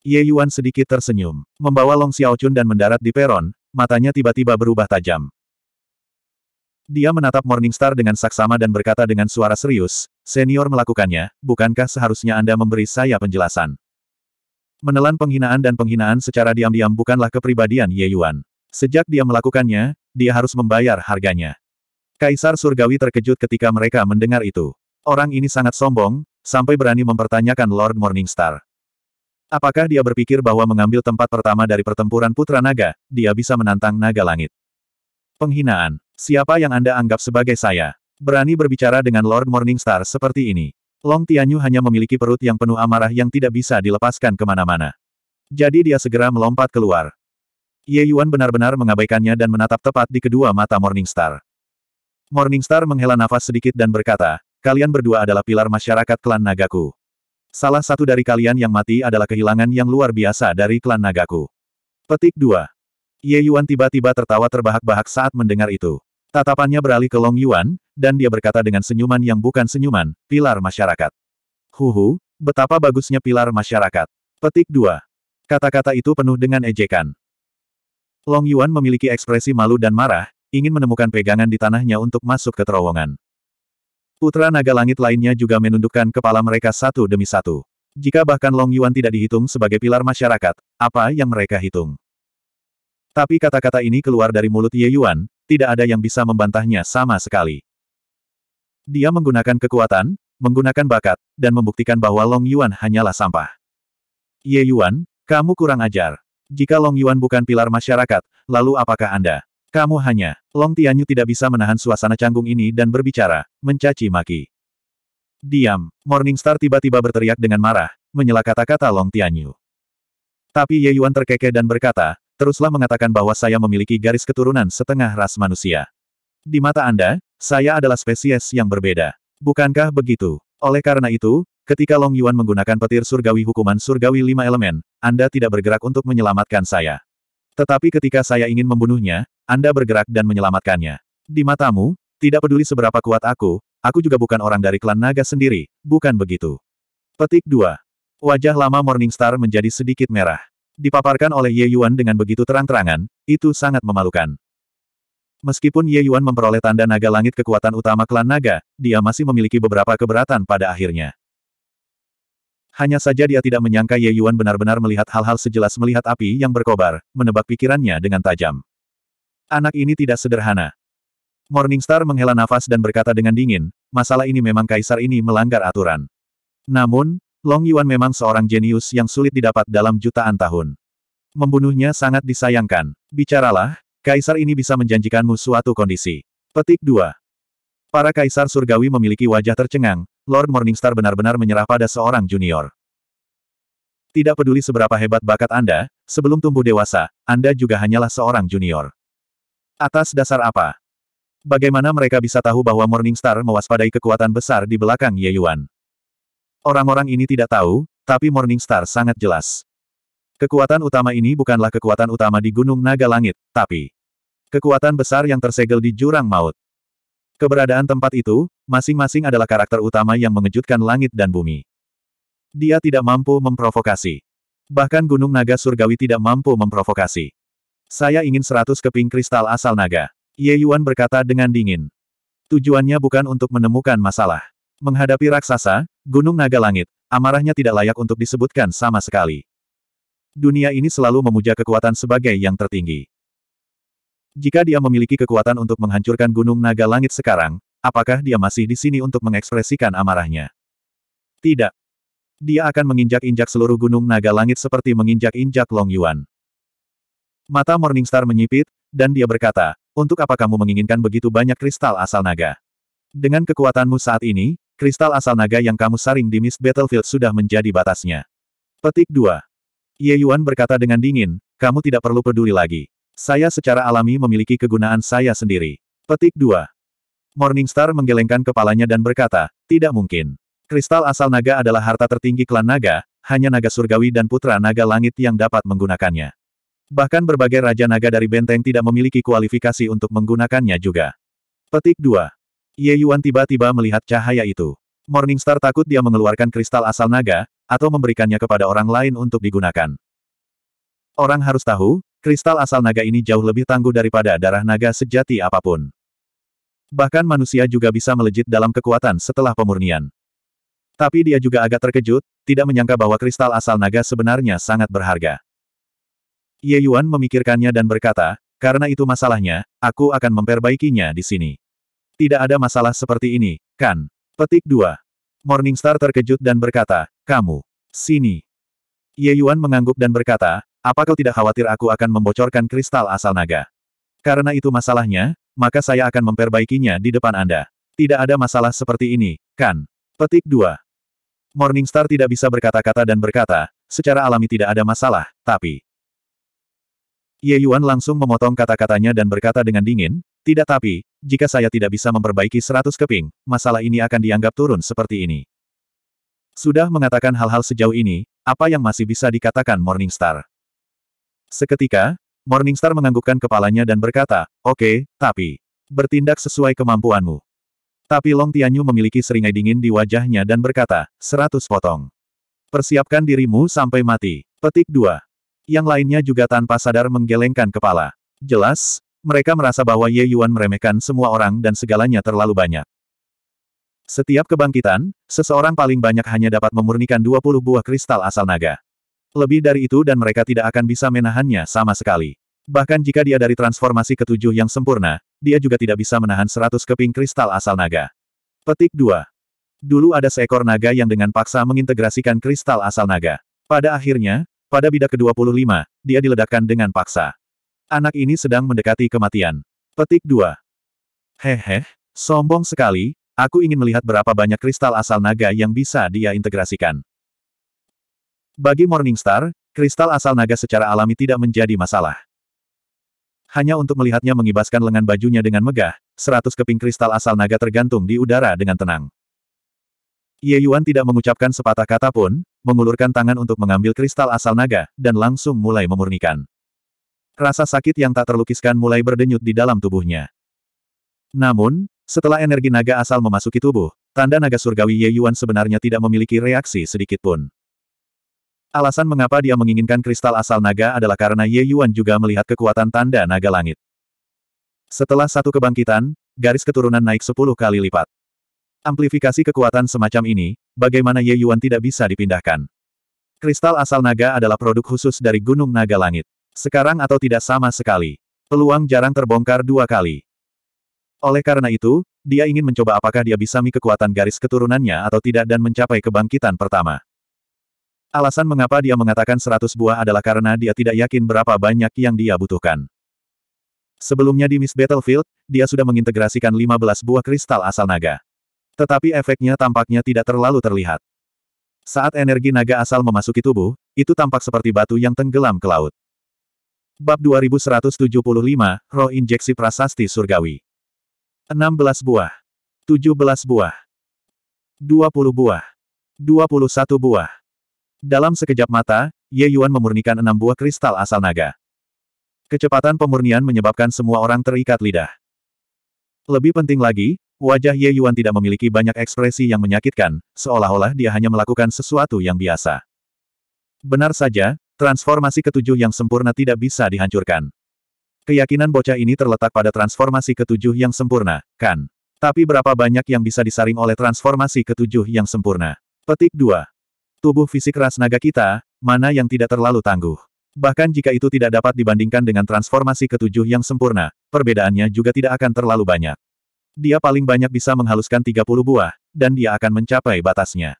Ye Yuan sedikit tersenyum, membawa Long Xiao Chun dan mendarat di peron, matanya tiba-tiba berubah tajam. Dia menatap Morningstar dengan saksama dan berkata dengan suara serius, senior melakukannya, bukankah seharusnya Anda memberi saya penjelasan? Menelan penghinaan dan penghinaan secara diam-diam bukanlah kepribadian Ye Yuan. Sejak dia melakukannya, dia harus membayar harganya. Kaisar Surgawi terkejut ketika mereka mendengar itu. Orang ini sangat sombong, sampai berani mempertanyakan Lord Morningstar. Apakah dia berpikir bahwa mengambil tempat pertama dari pertempuran Putra Naga, dia bisa menantang Naga Langit? Penghinaan. Siapa yang Anda anggap sebagai saya? Berani berbicara dengan Lord Morningstar seperti ini. Long Tianyu hanya memiliki perut yang penuh amarah yang tidak bisa dilepaskan kemana-mana. Jadi dia segera melompat keluar. Ye Yuan benar-benar mengabaikannya dan menatap tepat di kedua mata Morningstar. Morningstar menghela nafas sedikit dan berkata, kalian berdua adalah pilar masyarakat klan Nagaku. Salah satu dari kalian yang mati adalah kehilangan yang luar biasa dari klan Nagaku. Petik 2. Ye Yuan tiba-tiba tertawa terbahak-bahak saat mendengar itu. Tatapannya beralih ke Long Yuan, dan dia berkata dengan senyuman yang bukan senyuman, pilar masyarakat. Huhu, betapa bagusnya pilar masyarakat. Petik 2. Kata-kata itu penuh dengan ejekan. Long Yuan memiliki ekspresi malu dan marah, ingin menemukan pegangan di tanahnya untuk masuk ke terowongan. Putra naga langit lainnya juga menundukkan kepala mereka satu demi satu. Jika bahkan Long Yuan tidak dihitung sebagai pilar masyarakat, apa yang mereka hitung? Tapi kata-kata ini keluar dari mulut Ye Yuan, tidak ada yang bisa membantahnya sama sekali. Dia menggunakan kekuatan, menggunakan bakat, dan membuktikan bahwa Long Yuan hanyalah sampah. Ye Yuan, kamu kurang ajar. Jika Long Yuan bukan pilar masyarakat, lalu apakah Anda? Kamu hanya, Long Tianyu tidak bisa menahan suasana canggung ini dan berbicara, mencaci maki. Diam, Morningstar tiba-tiba berteriak dengan marah, menyela kata-kata Long Tianyu. Tapi Ye Yuan terkekeh dan berkata, teruslah mengatakan bahwa saya memiliki garis keturunan setengah ras manusia. Di mata Anda, saya adalah spesies yang berbeda. Bukankah begitu? Oleh karena itu, ketika Long Yuan menggunakan petir surgawi hukuman surgawi lima elemen, Anda tidak bergerak untuk menyelamatkan saya. Tetapi ketika saya ingin membunuhnya, Anda bergerak dan menyelamatkannya. Di matamu, tidak peduli seberapa kuat aku, aku juga bukan orang dari klan naga sendiri, bukan begitu? Petik 2. Wajah lama Morningstar menjadi sedikit merah dipaparkan oleh Ye Yuan dengan begitu terang-terangan, itu sangat memalukan. Meskipun Ye Yuan memperoleh tanda naga langit kekuatan utama klan naga, dia masih memiliki beberapa keberatan pada akhirnya. Hanya saja dia tidak menyangka Ye Yuan benar-benar melihat hal-hal sejelas melihat api yang berkobar, menebak pikirannya dengan tajam. Anak ini tidak sederhana. Morningstar menghela nafas dan berkata dengan dingin, masalah ini memang kaisar ini melanggar aturan. Namun, Long Yuan memang seorang jenius yang sulit didapat dalam jutaan tahun. Membunuhnya sangat disayangkan. Bicaralah, kaisar ini bisa menjanjikanmu suatu kondisi. Petik 2. Para kaisar surgawi memiliki wajah tercengang, Lord Morningstar benar-benar menyerah pada seorang junior. Tidak peduli seberapa hebat bakat Anda, sebelum tumbuh dewasa, Anda juga hanyalah seorang junior. Atas dasar apa? Bagaimana mereka bisa tahu bahwa Morningstar mewaspadai kekuatan besar di belakang Ye Yuan? Orang-orang ini tidak tahu, tapi Morning Star sangat jelas. Kekuatan utama ini bukanlah kekuatan utama di Gunung Naga Langit, tapi kekuatan besar yang tersegel di Jurang Maut. Keberadaan tempat itu, masing-masing adalah karakter utama yang mengejutkan langit dan bumi. Dia tidak mampu memprovokasi. Bahkan Gunung Naga Surgawi tidak mampu memprovokasi. Saya ingin seratus keping kristal asal naga. Ye Yuan berkata dengan dingin. Tujuannya bukan untuk menemukan masalah. Menghadapi raksasa, Gunung Naga Langit, amarahnya tidak layak untuk disebutkan sama sekali. Dunia ini selalu memuja kekuatan sebagai yang tertinggi. Jika dia memiliki kekuatan untuk menghancurkan Gunung Naga Langit sekarang, apakah dia masih di sini untuk mengekspresikan amarahnya? Tidak. Dia akan menginjak-injak seluruh Gunung Naga Langit seperti menginjak-injak Long Yuan. Mata Morningstar menyipit, dan dia berkata, untuk apa kamu menginginkan begitu banyak kristal asal naga? Dengan kekuatanmu saat ini, Kristal asal naga yang kamu saring di Miss Battlefield sudah menjadi batasnya. Petik 2. Ye Yuan berkata dengan dingin, kamu tidak perlu peduli lagi. Saya secara alami memiliki kegunaan saya sendiri. Petik 2. Morningstar menggelengkan kepalanya dan berkata, tidak mungkin. Kristal asal naga adalah harta tertinggi klan naga, hanya naga surgawi dan putra naga langit yang dapat menggunakannya. Bahkan berbagai raja naga dari benteng tidak memiliki kualifikasi untuk menggunakannya juga. Petik 2. Ye Yuan tiba-tiba melihat cahaya itu. Morningstar takut dia mengeluarkan kristal asal naga, atau memberikannya kepada orang lain untuk digunakan. Orang harus tahu, kristal asal naga ini jauh lebih tangguh daripada darah naga sejati apapun. Bahkan manusia juga bisa melejit dalam kekuatan setelah pemurnian. Tapi dia juga agak terkejut, tidak menyangka bahwa kristal asal naga sebenarnya sangat berharga. Ye Yuan memikirkannya dan berkata, karena itu masalahnya, aku akan memperbaikinya di sini. Tidak ada masalah seperti ini, kan? Petik 2. Morningstar terkejut dan berkata, kamu, sini. Ye Yuan mengangguk dan berkata, apa kau tidak khawatir aku akan membocorkan kristal asal naga? Karena itu masalahnya, maka saya akan memperbaikinya di depan Anda. Tidak ada masalah seperti ini, kan? Petik 2. Morningstar tidak bisa berkata-kata dan berkata, secara alami tidak ada masalah, tapi... Ye Yuan langsung memotong kata-katanya dan berkata dengan dingin, tidak tapi, jika saya tidak bisa memperbaiki seratus keping, masalah ini akan dianggap turun seperti ini. Sudah mengatakan hal-hal sejauh ini, apa yang masih bisa dikatakan Morningstar? Seketika, Morningstar menganggukkan kepalanya dan berkata, Oke, okay, tapi, bertindak sesuai kemampuanmu. Tapi Long Tianyu memiliki seringai dingin di wajahnya dan berkata, seratus potong. Persiapkan dirimu sampai mati. Petik 2. Yang lainnya juga tanpa sadar menggelengkan kepala. Jelas, mereka merasa bahwa Ye Yuan meremehkan semua orang dan segalanya terlalu banyak. Setiap kebangkitan, seseorang paling banyak hanya dapat memurnikan 20 buah kristal asal naga. Lebih dari itu dan mereka tidak akan bisa menahannya sama sekali. Bahkan jika dia dari transformasi ketujuh yang sempurna, dia juga tidak bisa menahan 100 keping kristal asal naga. Petik 2. Dulu ada seekor naga yang dengan paksa mengintegrasikan kristal asal naga. Pada akhirnya, pada bidak ke-25, dia diledakkan dengan paksa. Anak ini sedang mendekati kematian. Petik 2. Hehe, sombong sekali, aku ingin melihat berapa banyak kristal asal naga yang bisa dia integrasikan. Bagi Morningstar, kristal asal naga secara alami tidak menjadi masalah. Hanya untuk melihatnya mengibaskan lengan bajunya dengan megah, seratus keping kristal asal naga tergantung di udara dengan tenang. Ye Yuan tidak mengucapkan sepatah kata pun, mengulurkan tangan untuk mengambil kristal asal naga, dan langsung mulai memurnikan. Rasa sakit yang tak terlukiskan mulai berdenyut di dalam tubuhnya. Namun, setelah energi naga asal memasuki tubuh, tanda naga surgawi Ye Yuan sebenarnya tidak memiliki reaksi sedikit pun. Alasan mengapa dia menginginkan kristal asal naga adalah karena Ye Yuan juga melihat kekuatan tanda naga langit. Setelah satu kebangkitan, garis keturunan naik 10 kali lipat. Amplifikasi kekuatan semacam ini, bagaimana Ye Yuan tidak bisa dipindahkan. Kristal asal naga adalah produk khusus dari Gunung Naga Langit. Sekarang atau tidak sama sekali. Peluang jarang terbongkar dua kali. Oleh karena itu, dia ingin mencoba apakah dia bisa mi kekuatan garis keturunannya atau tidak dan mencapai kebangkitan pertama. Alasan mengapa dia mengatakan seratus buah adalah karena dia tidak yakin berapa banyak yang dia butuhkan. Sebelumnya di Miss Battlefield, dia sudah mengintegrasikan 15 buah kristal asal naga. Tetapi efeknya tampaknya tidak terlalu terlihat. Saat energi naga asal memasuki tubuh, itu tampak seperti batu yang tenggelam ke laut. Bab 2175, Roh Injeksi Prasasti Surgawi. 16 buah. 17 buah. 20 buah. 21 buah. Dalam sekejap mata, Ye Yuan memurnikan enam buah kristal asal naga. Kecepatan pemurnian menyebabkan semua orang terikat lidah. Lebih penting lagi, wajah Ye Yuan tidak memiliki banyak ekspresi yang menyakitkan, seolah-olah dia hanya melakukan sesuatu yang biasa. Benar saja, Transformasi ketujuh yang sempurna tidak bisa dihancurkan. Keyakinan bocah ini terletak pada transformasi ketujuh yang sempurna, kan? Tapi berapa banyak yang bisa disaring oleh transformasi ketujuh yang sempurna? Petik 2. Tubuh fisik ras naga kita, mana yang tidak terlalu tangguh. Bahkan jika itu tidak dapat dibandingkan dengan transformasi ketujuh yang sempurna, perbedaannya juga tidak akan terlalu banyak. Dia paling banyak bisa menghaluskan 30 buah, dan dia akan mencapai batasnya.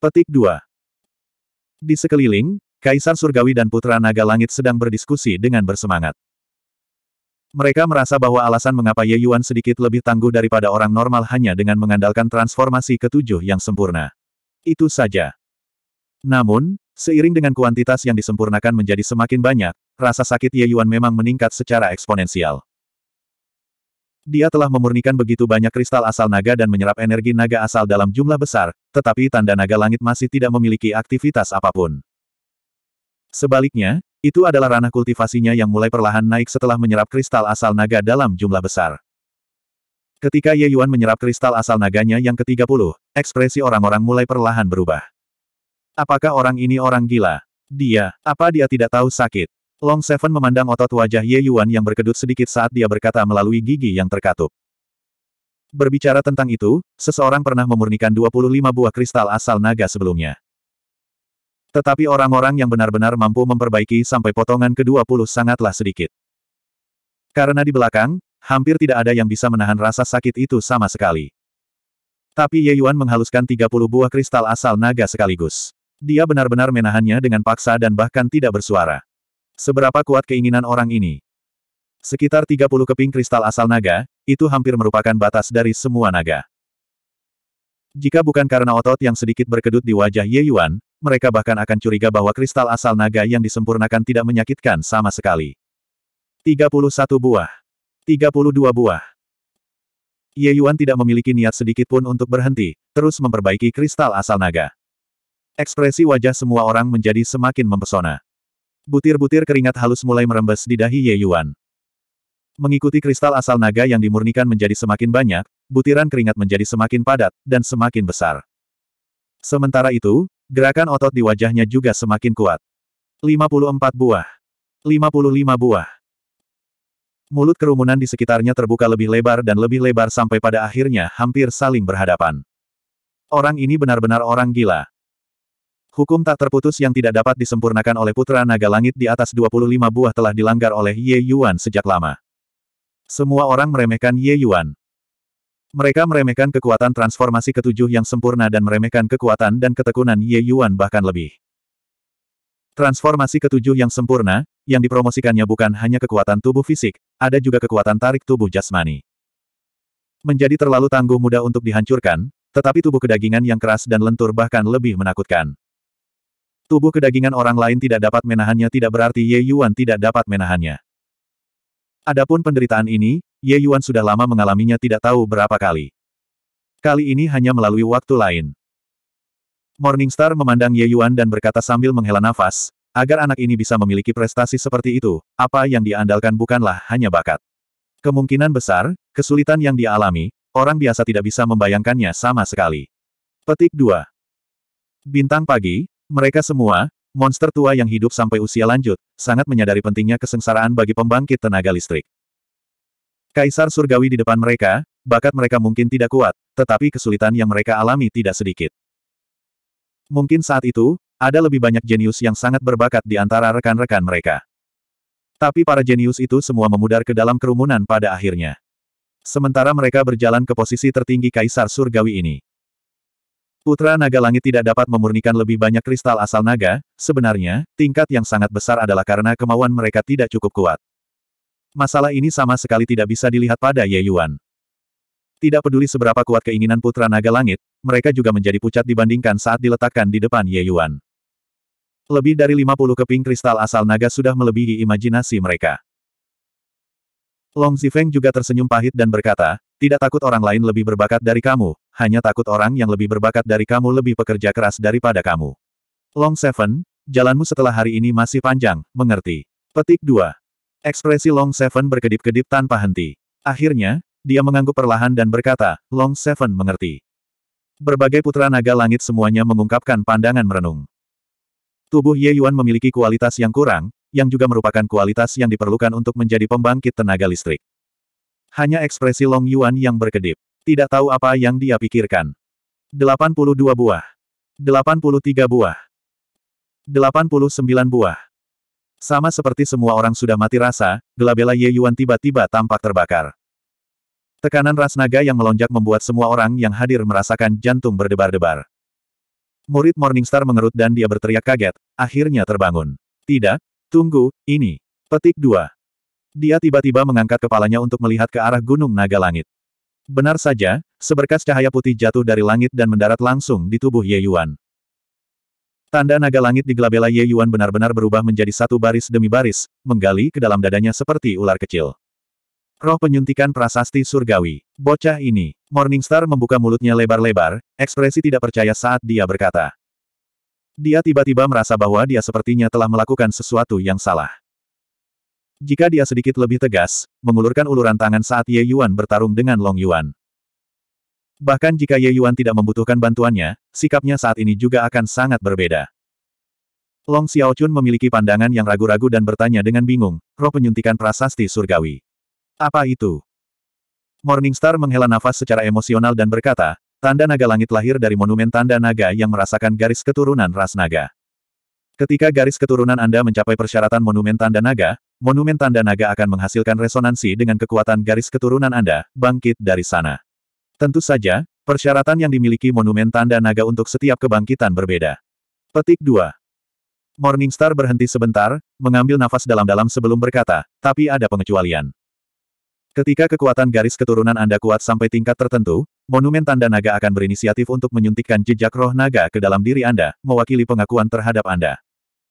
Petik 2. Di sekeliling, Kaisar Surgawi dan Putra Naga Langit sedang berdiskusi dengan bersemangat. Mereka merasa bahwa alasan mengapa Ye Yuan sedikit lebih tangguh daripada orang normal hanya dengan mengandalkan transformasi ketujuh yang sempurna. Itu saja. Namun, seiring dengan kuantitas yang disempurnakan menjadi semakin banyak, rasa sakit Ye Yuan memang meningkat secara eksponensial. Dia telah memurnikan begitu banyak kristal asal naga dan menyerap energi naga asal dalam jumlah besar, tetapi tanda naga langit masih tidak memiliki aktivitas apapun. Sebaliknya, itu adalah ranah kultivasinya yang mulai perlahan naik setelah menyerap kristal asal naga dalam jumlah besar. Ketika Ye Yuan menyerap kristal asal naganya yang ke-30, ekspresi orang-orang mulai perlahan berubah. Apakah orang ini orang gila? Dia, apa dia tidak tahu sakit? Long Seven memandang otot wajah Ye Yuan yang berkedut sedikit saat dia berkata melalui gigi yang terkatup. Berbicara tentang itu, seseorang pernah memurnikan 25 buah kristal asal naga sebelumnya. Tetapi orang-orang yang benar-benar mampu memperbaiki sampai potongan ke-20 sangatlah sedikit. Karena di belakang, hampir tidak ada yang bisa menahan rasa sakit itu sama sekali. Tapi Ye Yuan menghaluskan 30 buah kristal asal naga sekaligus. Dia benar-benar menahannya dengan paksa dan bahkan tidak bersuara. Seberapa kuat keinginan orang ini? Sekitar 30 keping kristal asal naga, itu hampir merupakan batas dari semua naga. Jika bukan karena otot yang sedikit berkedut di wajah Ye Yuan, mereka bahkan akan curiga bahwa kristal asal naga yang disempurnakan tidak menyakitkan sama sekali. 31 buah. 32 buah. Ye Yuan tidak memiliki niat sedikit pun untuk berhenti, terus memperbaiki kristal asal naga. Ekspresi wajah semua orang menjadi semakin mempesona. Butir-butir keringat halus mulai merembes di dahi Ye Yuan. Mengikuti kristal asal naga yang dimurnikan menjadi semakin banyak, butiran keringat menjadi semakin padat, dan semakin besar. Sementara itu, Gerakan otot di wajahnya juga semakin kuat. 54 buah. 55 buah. Mulut kerumunan di sekitarnya terbuka lebih lebar dan lebih lebar sampai pada akhirnya hampir saling berhadapan. Orang ini benar-benar orang gila. Hukum tak terputus yang tidak dapat disempurnakan oleh putra naga langit di atas 25 buah telah dilanggar oleh Ye Yuan sejak lama. Semua orang meremehkan Ye Yuan. Mereka meremehkan kekuatan transformasi ketujuh yang sempurna dan meremehkan kekuatan dan ketekunan Ye Yuan bahkan lebih. Transformasi ketujuh yang sempurna, yang dipromosikannya bukan hanya kekuatan tubuh fisik, ada juga kekuatan tarik tubuh jasmani. Menjadi terlalu tangguh mudah untuk dihancurkan, tetapi tubuh kedagingan yang keras dan lentur bahkan lebih menakutkan. Tubuh kedagingan orang lain tidak dapat menahannya tidak berarti Ye Yuan tidak dapat menahannya. Adapun penderitaan ini, Ye Yuan sudah lama mengalaminya tidak tahu berapa kali. Kali ini hanya melalui waktu lain. Morningstar memandang Ye Yuan dan berkata sambil menghela nafas, agar anak ini bisa memiliki prestasi seperti itu, apa yang diandalkan bukanlah hanya bakat. Kemungkinan besar, kesulitan yang dialami, orang biasa tidak bisa membayangkannya sama sekali. Petik 2. Bintang pagi, mereka semua, monster tua yang hidup sampai usia lanjut, sangat menyadari pentingnya kesengsaraan bagi pembangkit tenaga listrik. Kaisar surgawi di depan mereka, bakat mereka mungkin tidak kuat, tetapi kesulitan yang mereka alami tidak sedikit. Mungkin saat itu, ada lebih banyak jenius yang sangat berbakat di antara rekan-rekan mereka. Tapi para jenius itu semua memudar ke dalam kerumunan pada akhirnya. Sementara mereka berjalan ke posisi tertinggi Kaisar Surgawi ini. Putra Naga Langit tidak dapat memurnikan lebih banyak kristal asal naga, sebenarnya, tingkat yang sangat besar adalah karena kemauan mereka tidak cukup kuat. Masalah ini sama sekali tidak bisa dilihat pada Ye Yuan. Tidak peduli seberapa kuat keinginan putra naga langit, mereka juga menjadi pucat dibandingkan saat diletakkan di depan Ye Yuan. Lebih dari 50 keping kristal asal naga sudah melebihi imajinasi mereka. Long Zifeng juga tersenyum pahit dan berkata, tidak takut orang lain lebih berbakat dari kamu, hanya takut orang yang lebih berbakat dari kamu lebih pekerja keras daripada kamu. Long Seven, jalanmu setelah hari ini masih panjang, mengerti. Petik 2. Ekspresi Long Seven berkedip-kedip tanpa henti. Akhirnya, dia mengangguk perlahan dan berkata, Long Seven mengerti. Berbagai putra naga langit semuanya mengungkapkan pandangan merenung. Tubuh Ye Yuan memiliki kualitas yang kurang, yang juga merupakan kualitas yang diperlukan untuk menjadi pembangkit tenaga listrik. Hanya ekspresi Long Yuan yang berkedip. Tidak tahu apa yang dia pikirkan. 82 buah. 83 buah. 89 buah. Sama seperti semua orang sudah mati rasa, Gelabela Ye Yuan tiba-tiba tampak terbakar. Tekanan ras naga yang melonjak membuat semua orang yang hadir merasakan jantung berdebar-debar. Murid Morningstar mengerut dan dia berteriak kaget, akhirnya terbangun. Tidak, tunggu, ini. Petik 2. Dia tiba-tiba mengangkat kepalanya untuk melihat ke arah Gunung Naga Langit. Benar saja, seberkas cahaya putih jatuh dari langit dan mendarat langsung di tubuh Ye Yuan. Tanda naga langit di gelabela Ye Yuan benar-benar berubah menjadi satu baris demi baris, menggali ke dalam dadanya seperti ular kecil. Roh penyuntikan prasasti surgawi. Bocah ini. Morningstar membuka mulutnya lebar-lebar, ekspresi tidak percaya saat dia berkata. Dia tiba-tiba merasa bahwa dia sepertinya telah melakukan sesuatu yang salah. Jika dia sedikit lebih tegas, mengulurkan uluran tangan saat Ye Yuan bertarung dengan Long Yuan. Bahkan jika Ye Yuan tidak membutuhkan bantuannya, sikapnya saat ini juga akan sangat berbeda. Long Xiaochun memiliki pandangan yang ragu-ragu dan bertanya dengan bingung, roh penyuntikan prasasti surgawi. Apa itu? Morningstar menghela nafas secara emosional dan berkata, tanda naga langit lahir dari monumen tanda naga yang merasakan garis keturunan ras naga. Ketika garis keturunan Anda mencapai persyaratan monumen tanda naga, monumen tanda naga akan menghasilkan resonansi dengan kekuatan garis keturunan Anda, bangkit dari sana. Tentu saja, persyaratan yang dimiliki monumen tanda naga untuk setiap kebangkitan berbeda. Petik 2. Morningstar berhenti sebentar, mengambil nafas dalam-dalam sebelum berkata, tapi ada pengecualian. Ketika kekuatan garis keturunan Anda kuat sampai tingkat tertentu, monumen tanda naga akan berinisiatif untuk menyuntikkan jejak roh naga ke dalam diri Anda, mewakili pengakuan terhadap Anda.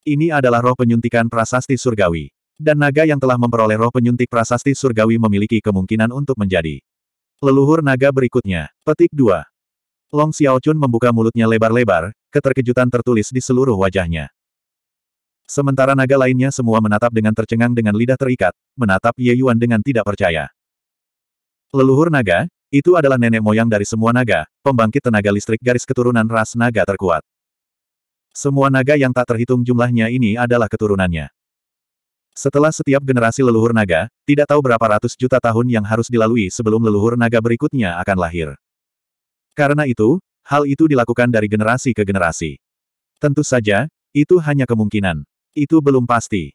Ini adalah roh penyuntikan prasasti surgawi. Dan naga yang telah memperoleh roh penyuntik prasasti surgawi memiliki kemungkinan untuk menjadi Leluhur naga berikutnya. Petik 2. Long Xiaochun membuka mulutnya lebar-lebar, keterkejutan tertulis di seluruh wajahnya. Sementara naga lainnya semua menatap dengan tercengang dengan lidah terikat, menatap Ye Yuan dengan tidak percaya. Leluhur naga, itu adalah nenek moyang dari semua naga, pembangkit tenaga listrik garis keturunan ras naga terkuat. Semua naga yang tak terhitung jumlahnya ini adalah keturunannya. Setelah setiap generasi leluhur naga, tidak tahu berapa ratus juta tahun yang harus dilalui sebelum leluhur naga berikutnya akan lahir. Karena itu, hal itu dilakukan dari generasi ke generasi. Tentu saja, itu hanya kemungkinan. Itu belum pasti.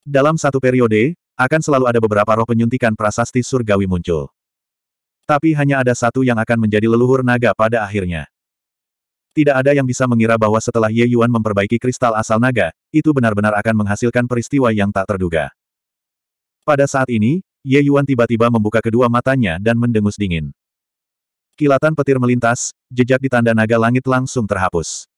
Dalam satu periode, akan selalu ada beberapa roh penyuntikan prasasti surgawi muncul. Tapi hanya ada satu yang akan menjadi leluhur naga pada akhirnya. Tidak ada yang bisa mengira bahwa setelah Ye Yuan memperbaiki kristal asal naga, itu benar-benar akan menghasilkan peristiwa yang tak terduga. Pada saat ini, Ye Yuan tiba-tiba membuka kedua matanya dan mendengus dingin. Kilatan petir melintas, jejak di tanda naga langit langsung terhapus.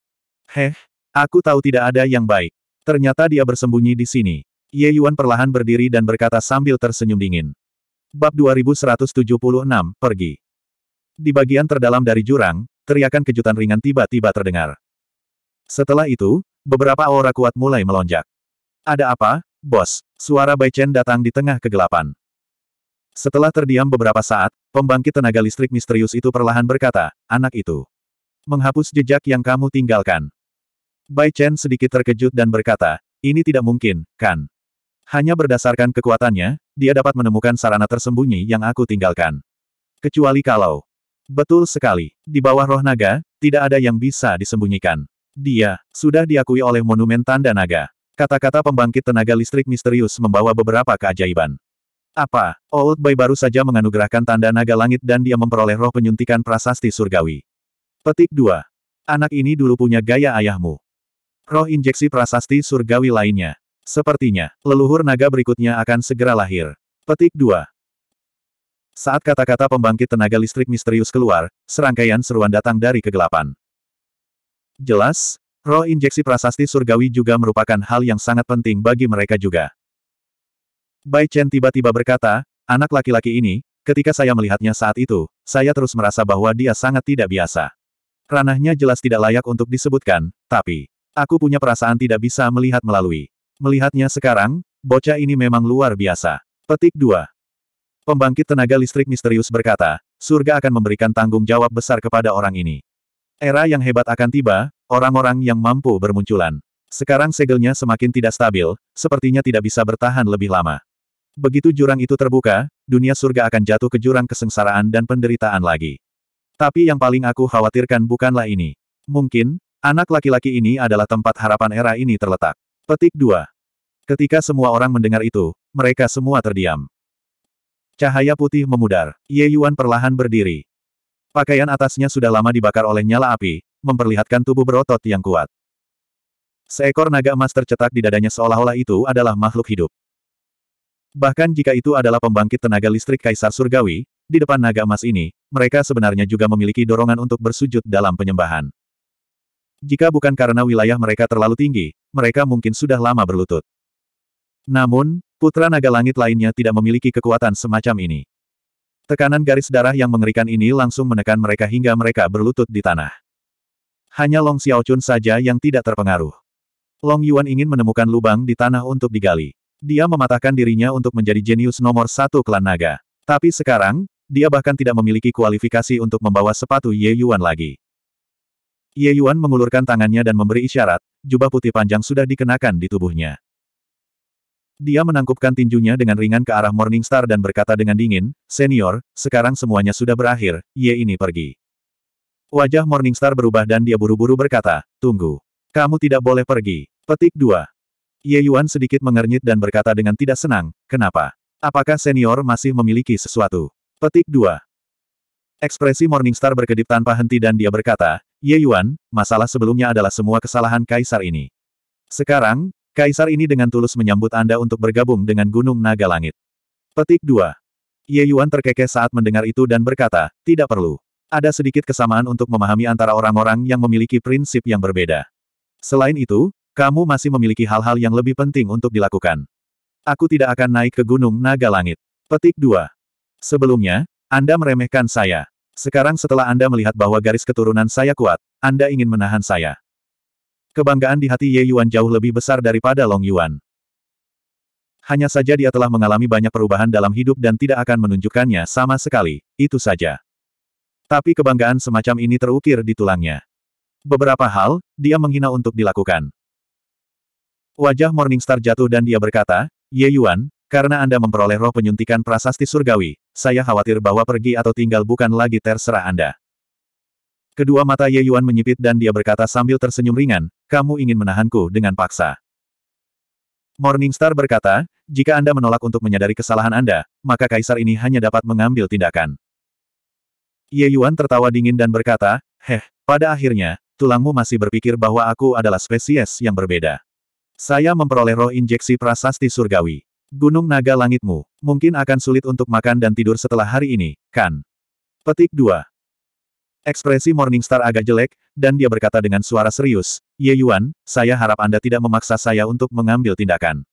Heh, aku tahu tidak ada yang baik. Ternyata dia bersembunyi di sini. Ye Yuan perlahan berdiri dan berkata sambil tersenyum dingin. Bab 2176, pergi. Di bagian terdalam dari jurang, teriakan kejutan ringan tiba-tiba terdengar. Setelah itu, beberapa aura kuat mulai melonjak. Ada apa, bos? Suara Bai Chen datang di tengah kegelapan. Setelah terdiam beberapa saat, pembangkit tenaga listrik misterius itu perlahan berkata, anak itu. Menghapus jejak yang kamu tinggalkan. Bai Chen sedikit terkejut dan berkata, ini tidak mungkin, kan? Hanya berdasarkan kekuatannya, dia dapat menemukan sarana tersembunyi yang aku tinggalkan. Kecuali kalau Betul sekali. Di bawah roh naga, tidak ada yang bisa disembunyikan. Dia, sudah diakui oleh monumen tanda naga. Kata-kata pembangkit tenaga listrik misterius membawa beberapa keajaiban. Apa? Old Boy baru saja menganugerahkan tanda naga langit dan dia memperoleh roh penyuntikan prasasti surgawi. Petik 2. Anak ini dulu punya gaya ayahmu. Roh injeksi prasasti surgawi lainnya. Sepertinya, leluhur naga berikutnya akan segera lahir. Petik 2. Saat kata-kata pembangkit tenaga listrik misterius keluar, serangkaian seruan datang dari kegelapan. Jelas, roh injeksi prasasti surgawi juga merupakan hal yang sangat penting bagi mereka juga. Bai Chen tiba-tiba berkata, anak laki-laki ini, ketika saya melihatnya saat itu, saya terus merasa bahwa dia sangat tidak biasa. Ranahnya jelas tidak layak untuk disebutkan, tapi, aku punya perasaan tidak bisa melihat melalui. Melihatnya sekarang, bocah ini memang luar biasa. Petik 2. Pembangkit tenaga listrik misterius berkata, surga akan memberikan tanggung jawab besar kepada orang ini. Era yang hebat akan tiba, orang-orang yang mampu bermunculan. Sekarang segelnya semakin tidak stabil, sepertinya tidak bisa bertahan lebih lama. Begitu jurang itu terbuka, dunia surga akan jatuh ke jurang kesengsaraan dan penderitaan lagi. Tapi yang paling aku khawatirkan bukanlah ini. Mungkin, anak laki-laki ini adalah tempat harapan era ini terletak. Petik 2. Ketika semua orang mendengar itu, mereka semua terdiam. Cahaya putih memudar. Ye Yuan perlahan berdiri. Pakaian atasnya sudah lama dibakar oleh nyala api, memperlihatkan tubuh berotot yang kuat. Seekor naga emas tercetak di dadanya seolah-olah itu adalah makhluk hidup. Bahkan jika itu adalah pembangkit tenaga listrik Kaisar Surgawi, di depan naga emas ini, mereka sebenarnya juga memiliki dorongan untuk bersujud dalam penyembahan. Jika bukan karena wilayah mereka terlalu tinggi, mereka mungkin sudah lama berlutut. Namun, Putra naga langit lainnya tidak memiliki kekuatan semacam ini. Tekanan garis darah yang mengerikan ini langsung menekan mereka hingga mereka berlutut di tanah. Hanya Long Xiaochun saja yang tidak terpengaruh. Long Yuan ingin menemukan lubang di tanah untuk digali. Dia mematahkan dirinya untuk menjadi jenius nomor satu klan naga. Tapi sekarang, dia bahkan tidak memiliki kualifikasi untuk membawa sepatu Ye Yuan lagi. Ye Yuan mengulurkan tangannya dan memberi isyarat, jubah putih panjang sudah dikenakan di tubuhnya. Dia menangkupkan tinjunya dengan ringan ke arah Morningstar dan berkata dengan dingin, Senior, sekarang semuanya sudah berakhir, Ye ini pergi. Wajah Morningstar berubah dan dia buru-buru berkata, Tunggu. Kamu tidak boleh pergi. Petik 2. Ye Yuan sedikit mengernyit dan berkata dengan tidak senang, Kenapa? Apakah senior masih memiliki sesuatu? Petik 2. Ekspresi Morningstar berkedip tanpa henti dan dia berkata, Ye Yuan, masalah sebelumnya adalah semua kesalahan kaisar ini. Sekarang, Kaisar ini dengan tulus menyambut Anda untuk bergabung dengan Gunung Naga Langit. Petik 2. Ye Yuan terkekeh saat mendengar itu dan berkata, tidak perlu. Ada sedikit kesamaan untuk memahami antara orang-orang yang memiliki prinsip yang berbeda. Selain itu, kamu masih memiliki hal-hal yang lebih penting untuk dilakukan. Aku tidak akan naik ke Gunung Naga Langit. Petik 2. Sebelumnya, Anda meremehkan saya. Sekarang setelah Anda melihat bahwa garis keturunan saya kuat, Anda ingin menahan saya. Kebanggaan di hati Ye Yuan jauh lebih besar daripada Long Yuan. Hanya saja dia telah mengalami banyak perubahan dalam hidup dan tidak akan menunjukkannya sama sekali, itu saja. Tapi kebanggaan semacam ini terukir di tulangnya. Beberapa hal, dia menghina untuk dilakukan. Wajah Morningstar jatuh dan dia berkata, Ye Yuan, karena Anda memperoleh roh penyuntikan prasasti surgawi, saya khawatir bahwa pergi atau tinggal bukan lagi terserah Anda. Kedua mata Ye Yuan menyipit dan dia berkata sambil tersenyum ringan, kamu ingin menahanku dengan paksa. Morningstar berkata, jika Anda menolak untuk menyadari kesalahan Anda, maka kaisar ini hanya dapat mengambil tindakan. Ye Yuan tertawa dingin dan berkata, Heh, pada akhirnya, tulangmu masih berpikir bahwa aku adalah spesies yang berbeda. Saya memperoleh roh injeksi prasasti surgawi. Gunung naga langitmu, mungkin akan sulit untuk makan dan tidur setelah hari ini, kan? Petik 2. Ekspresi Morningstar agak jelek, dan dia berkata dengan suara serius, Ye Yuan, saya harap Anda tidak memaksa saya untuk mengambil tindakan.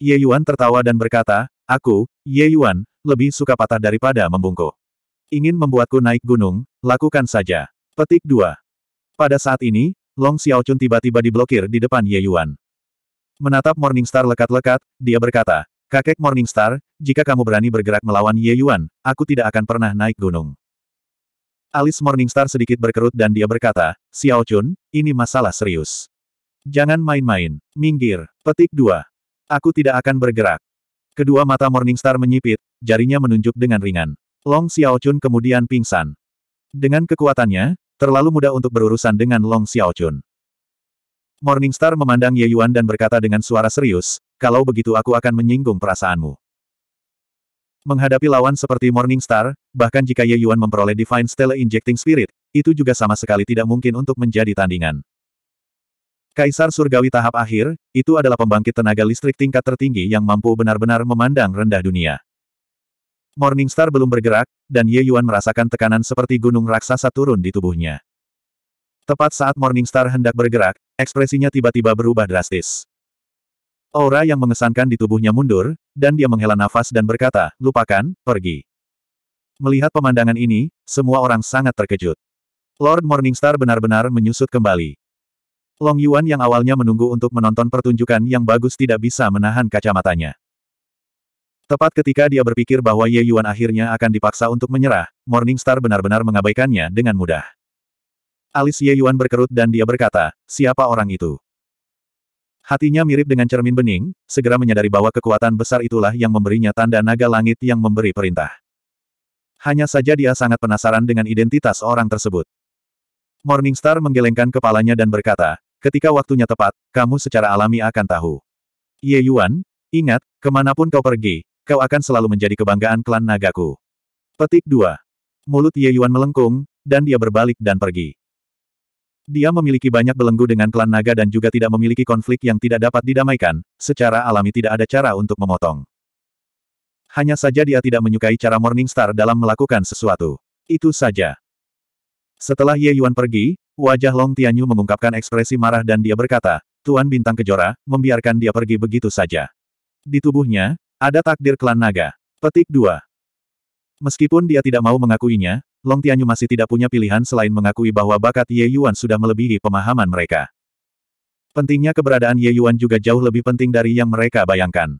Ye Yuan tertawa dan berkata, Aku, Ye Yuan, lebih suka patah daripada membungkuk. Ingin membuatku naik gunung, lakukan saja. Petik 2. Pada saat ini, Long Xiaochun tiba-tiba diblokir di depan Ye Yuan. Menatap Morningstar lekat-lekat, dia berkata, Kakek Morningstar, jika kamu berani bergerak melawan Ye Yuan, aku tidak akan pernah naik gunung. Alis Morningstar sedikit berkerut dan dia berkata, Xiao Chun, ini masalah serius. Jangan main-main, minggir, petik dua. Aku tidak akan bergerak. Kedua mata Morningstar menyipit, jarinya menunjuk dengan ringan. Long Xiao Chun kemudian pingsan. Dengan kekuatannya, terlalu mudah untuk berurusan dengan Long Xiao Chun. Morningstar memandang Ye Yuan dan berkata dengan suara serius, kalau begitu aku akan menyinggung perasaanmu. Menghadapi lawan seperti Morning Star, bahkan jika Ye Yuan memperoleh Divine Stella Injecting Spirit, itu juga sama sekali tidak mungkin untuk menjadi tandingan. Kaisar Surgawi tahap akhir, itu adalah pembangkit tenaga listrik tingkat tertinggi yang mampu benar-benar memandang rendah dunia. Morning Star belum bergerak, dan Ye Yuan merasakan tekanan seperti gunung raksasa turun di tubuhnya. Tepat saat Morning Star hendak bergerak, ekspresinya tiba-tiba berubah drastis. Aura yang mengesankan di tubuhnya mundur, dan dia menghela nafas dan berkata, lupakan, pergi. Melihat pemandangan ini, semua orang sangat terkejut. Lord Morningstar benar-benar menyusut kembali. Long Yuan yang awalnya menunggu untuk menonton pertunjukan yang bagus tidak bisa menahan kacamatanya. Tepat ketika dia berpikir bahwa Ye Yuan akhirnya akan dipaksa untuk menyerah, Morningstar benar-benar mengabaikannya dengan mudah. Alis Ye Yuan berkerut dan dia berkata, siapa orang itu? Hatinya mirip dengan cermin bening, segera menyadari bahwa kekuatan besar itulah yang memberinya tanda naga langit yang memberi perintah. Hanya saja dia sangat penasaran dengan identitas orang tersebut. Morningstar menggelengkan kepalanya dan berkata, ketika waktunya tepat, kamu secara alami akan tahu. Ye Yuan, ingat, kemanapun kau pergi, kau akan selalu menjadi kebanggaan klan nagaku. Petik 2. Mulut Ye Yuan melengkung, dan dia berbalik dan pergi. Dia memiliki banyak belenggu dengan klan naga dan juga tidak memiliki konflik yang tidak dapat didamaikan, secara alami tidak ada cara untuk memotong. Hanya saja dia tidak menyukai cara Morningstar dalam melakukan sesuatu. Itu saja. Setelah Ye Yuan pergi, wajah Long Tianyu mengungkapkan ekspresi marah dan dia berkata, Tuan Bintang Kejora, membiarkan dia pergi begitu saja. Di tubuhnya, ada takdir klan naga. Petik 2. Meskipun dia tidak mau mengakuinya, Long Tianyu masih tidak punya pilihan selain mengakui bahwa bakat Ye Yuan sudah melebihi pemahaman mereka. Pentingnya keberadaan Ye Yuan juga jauh lebih penting dari yang mereka bayangkan.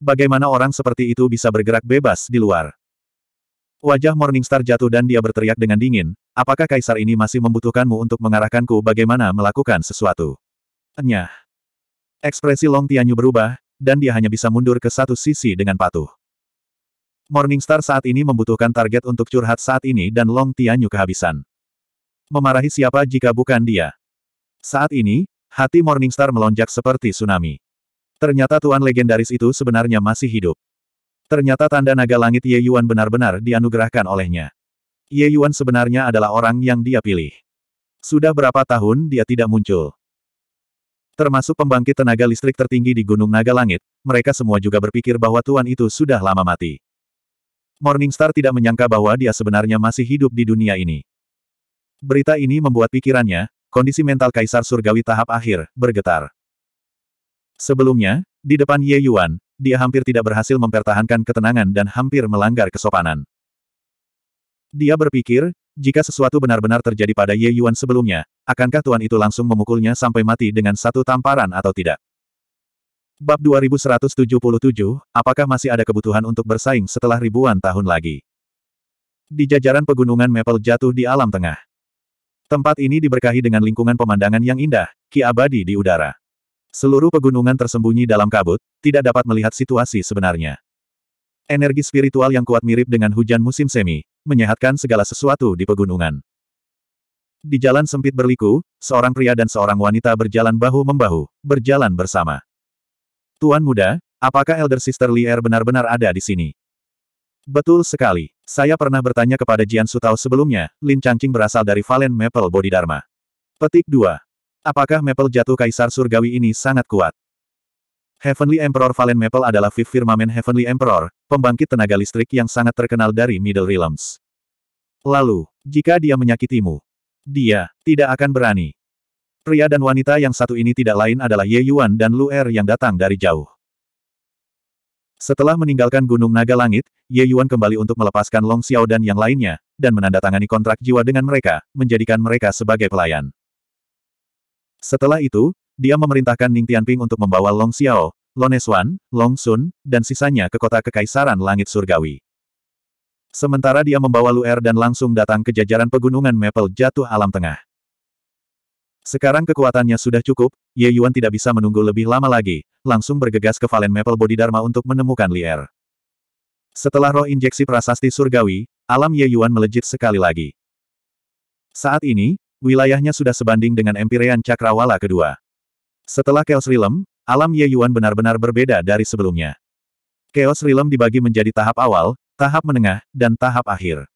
Bagaimana orang seperti itu bisa bergerak bebas di luar? Wajah Morningstar jatuh dan dia berteriak dengan dingin, apakah kaisar ini masih membutuhkanmu untuk mengarahkanku bagaimana melakukan sesuatu? Nyah. Ekspresi Long Tianyu berubah, dan dia hanya bisa mundur ke satu sisi dengan patuh. Morningstar saat ini membutuhkan target untuk curhat saat ini dan Long Tianyu kehabisan. Memarahi siapa jika bukan dia? Saat ini, hati Morningstar melonjak seperti tsunami. Ternyata tuan legendaris itu sebenarnya masih hidup. Ternyata tanda naga langit Ye Yuan benar-benar dianugerahkan olehnya. Ye Yuan sebenarnya adalah orang yang dia pilih. Sudah berapa tahun dia tidak muncul. Termasuk pembangkit tenaga listrik tertinggi di Gunung Naga Langit, mereka semua juga berpikir bahwa tuan itu sudah lama mati. Morningstar tidak menyangka bahwa dia sebenarnya masih hidup di dunia ini. Berita ini membuat pikirannya, kondisi mental Kaisar Surgawi tahap akhir, bergetar. Sebelumnya, di depan Ye Yuan, dia hampir tidak berhasil mempertahankan ketenangan dan hampir melanggar kesopanan. Dia berpikir, jika sesuatu benar-benar terjadi pada Ye Yuan sebelumnya, akankah Tuan itu langsung memukulnya sampai mati dengan satu tamparan atau tidak? Bab 2177, apakah masih ada kebutuhan untuk bersaing setelah ribuan tahun lagi? Di jajaran pegunungan Maple jatuh di alam tengah. Tempat ini diberkahi dengan lingkungan pemandangan yang indah, ki abadi di udara. Seluruh pegunungan tersembunyi dalam kabut, tidak dapat melihat situasi sebenarnya. Energi spiritual yang kuat mirip dengan hujan musim semi, menyehatkan segala sesuatu di pegunungan. Di jalan sempit berliku, seorang pria dan seorang wanita berjalan bahu-membahu, berjalan bersama. Tuan muda, apakah Elder Sister Lier benar-benar ada di sini? Betul sekali. Saya pernah bertanya kepada Jian Sutao sebelumnya, Lin Changqing berasal dari Valen Maple Bodhidharma. Petik 2. Apakah Maple jatuh Kaisar Surgawi ini sangat kuat? Heavenly Emperor Valen Maple adalah Fifth Firmament Heavenly Emperor, pembangkit tenaga listrik yang sangat terkenal dari Middle Realms. Lalu, jika dia menyakitimu, dia tidak akan berani. Pria dan wanita yang satu ini tidak lain adalah Ye Yuan dan Lu Er yang datang dari jauh. Setelah meninggalkan Gunung Naga Langit, Ye Yuan kembali untuk melepaskan Long Xiao dan yang lainnya, dan menandatangani kontrak jiwa dengan mereka, menjadikan mereka sebagai pelayan. Setelah itu, dia memerintahkan Ning Tianping untuk membawa Long Xiao, Loneswan, Long Sun, dan sisanya ke kota Kekaisaran Langit Surgawi. Sementara dia membawa Lu Er dan langsung datang ke jajaran pegunungan Maple Jatuh Alam Tengah. Sekarang kekuatannya sudah cukup, Ye Yuan tidak bisa menunggu lebih lama lagi, langsung bergegas ke Valen Maple Bodhidharma untuk menemukan Li Er. Setelah roh injeksi prasasti surgawi, alam Ye Yuan melejit sekali lagi. Saat ini, wilayahnya sudah sebanding dengan Empyrean Cakrawala kedua. Setelah Chaos Realm, alam Ye Yuan benar-benar berbeda dari sebelumnya. Chaos Realm dibagi menjadi tahap awal, tahap menengah, dan tahap akhir.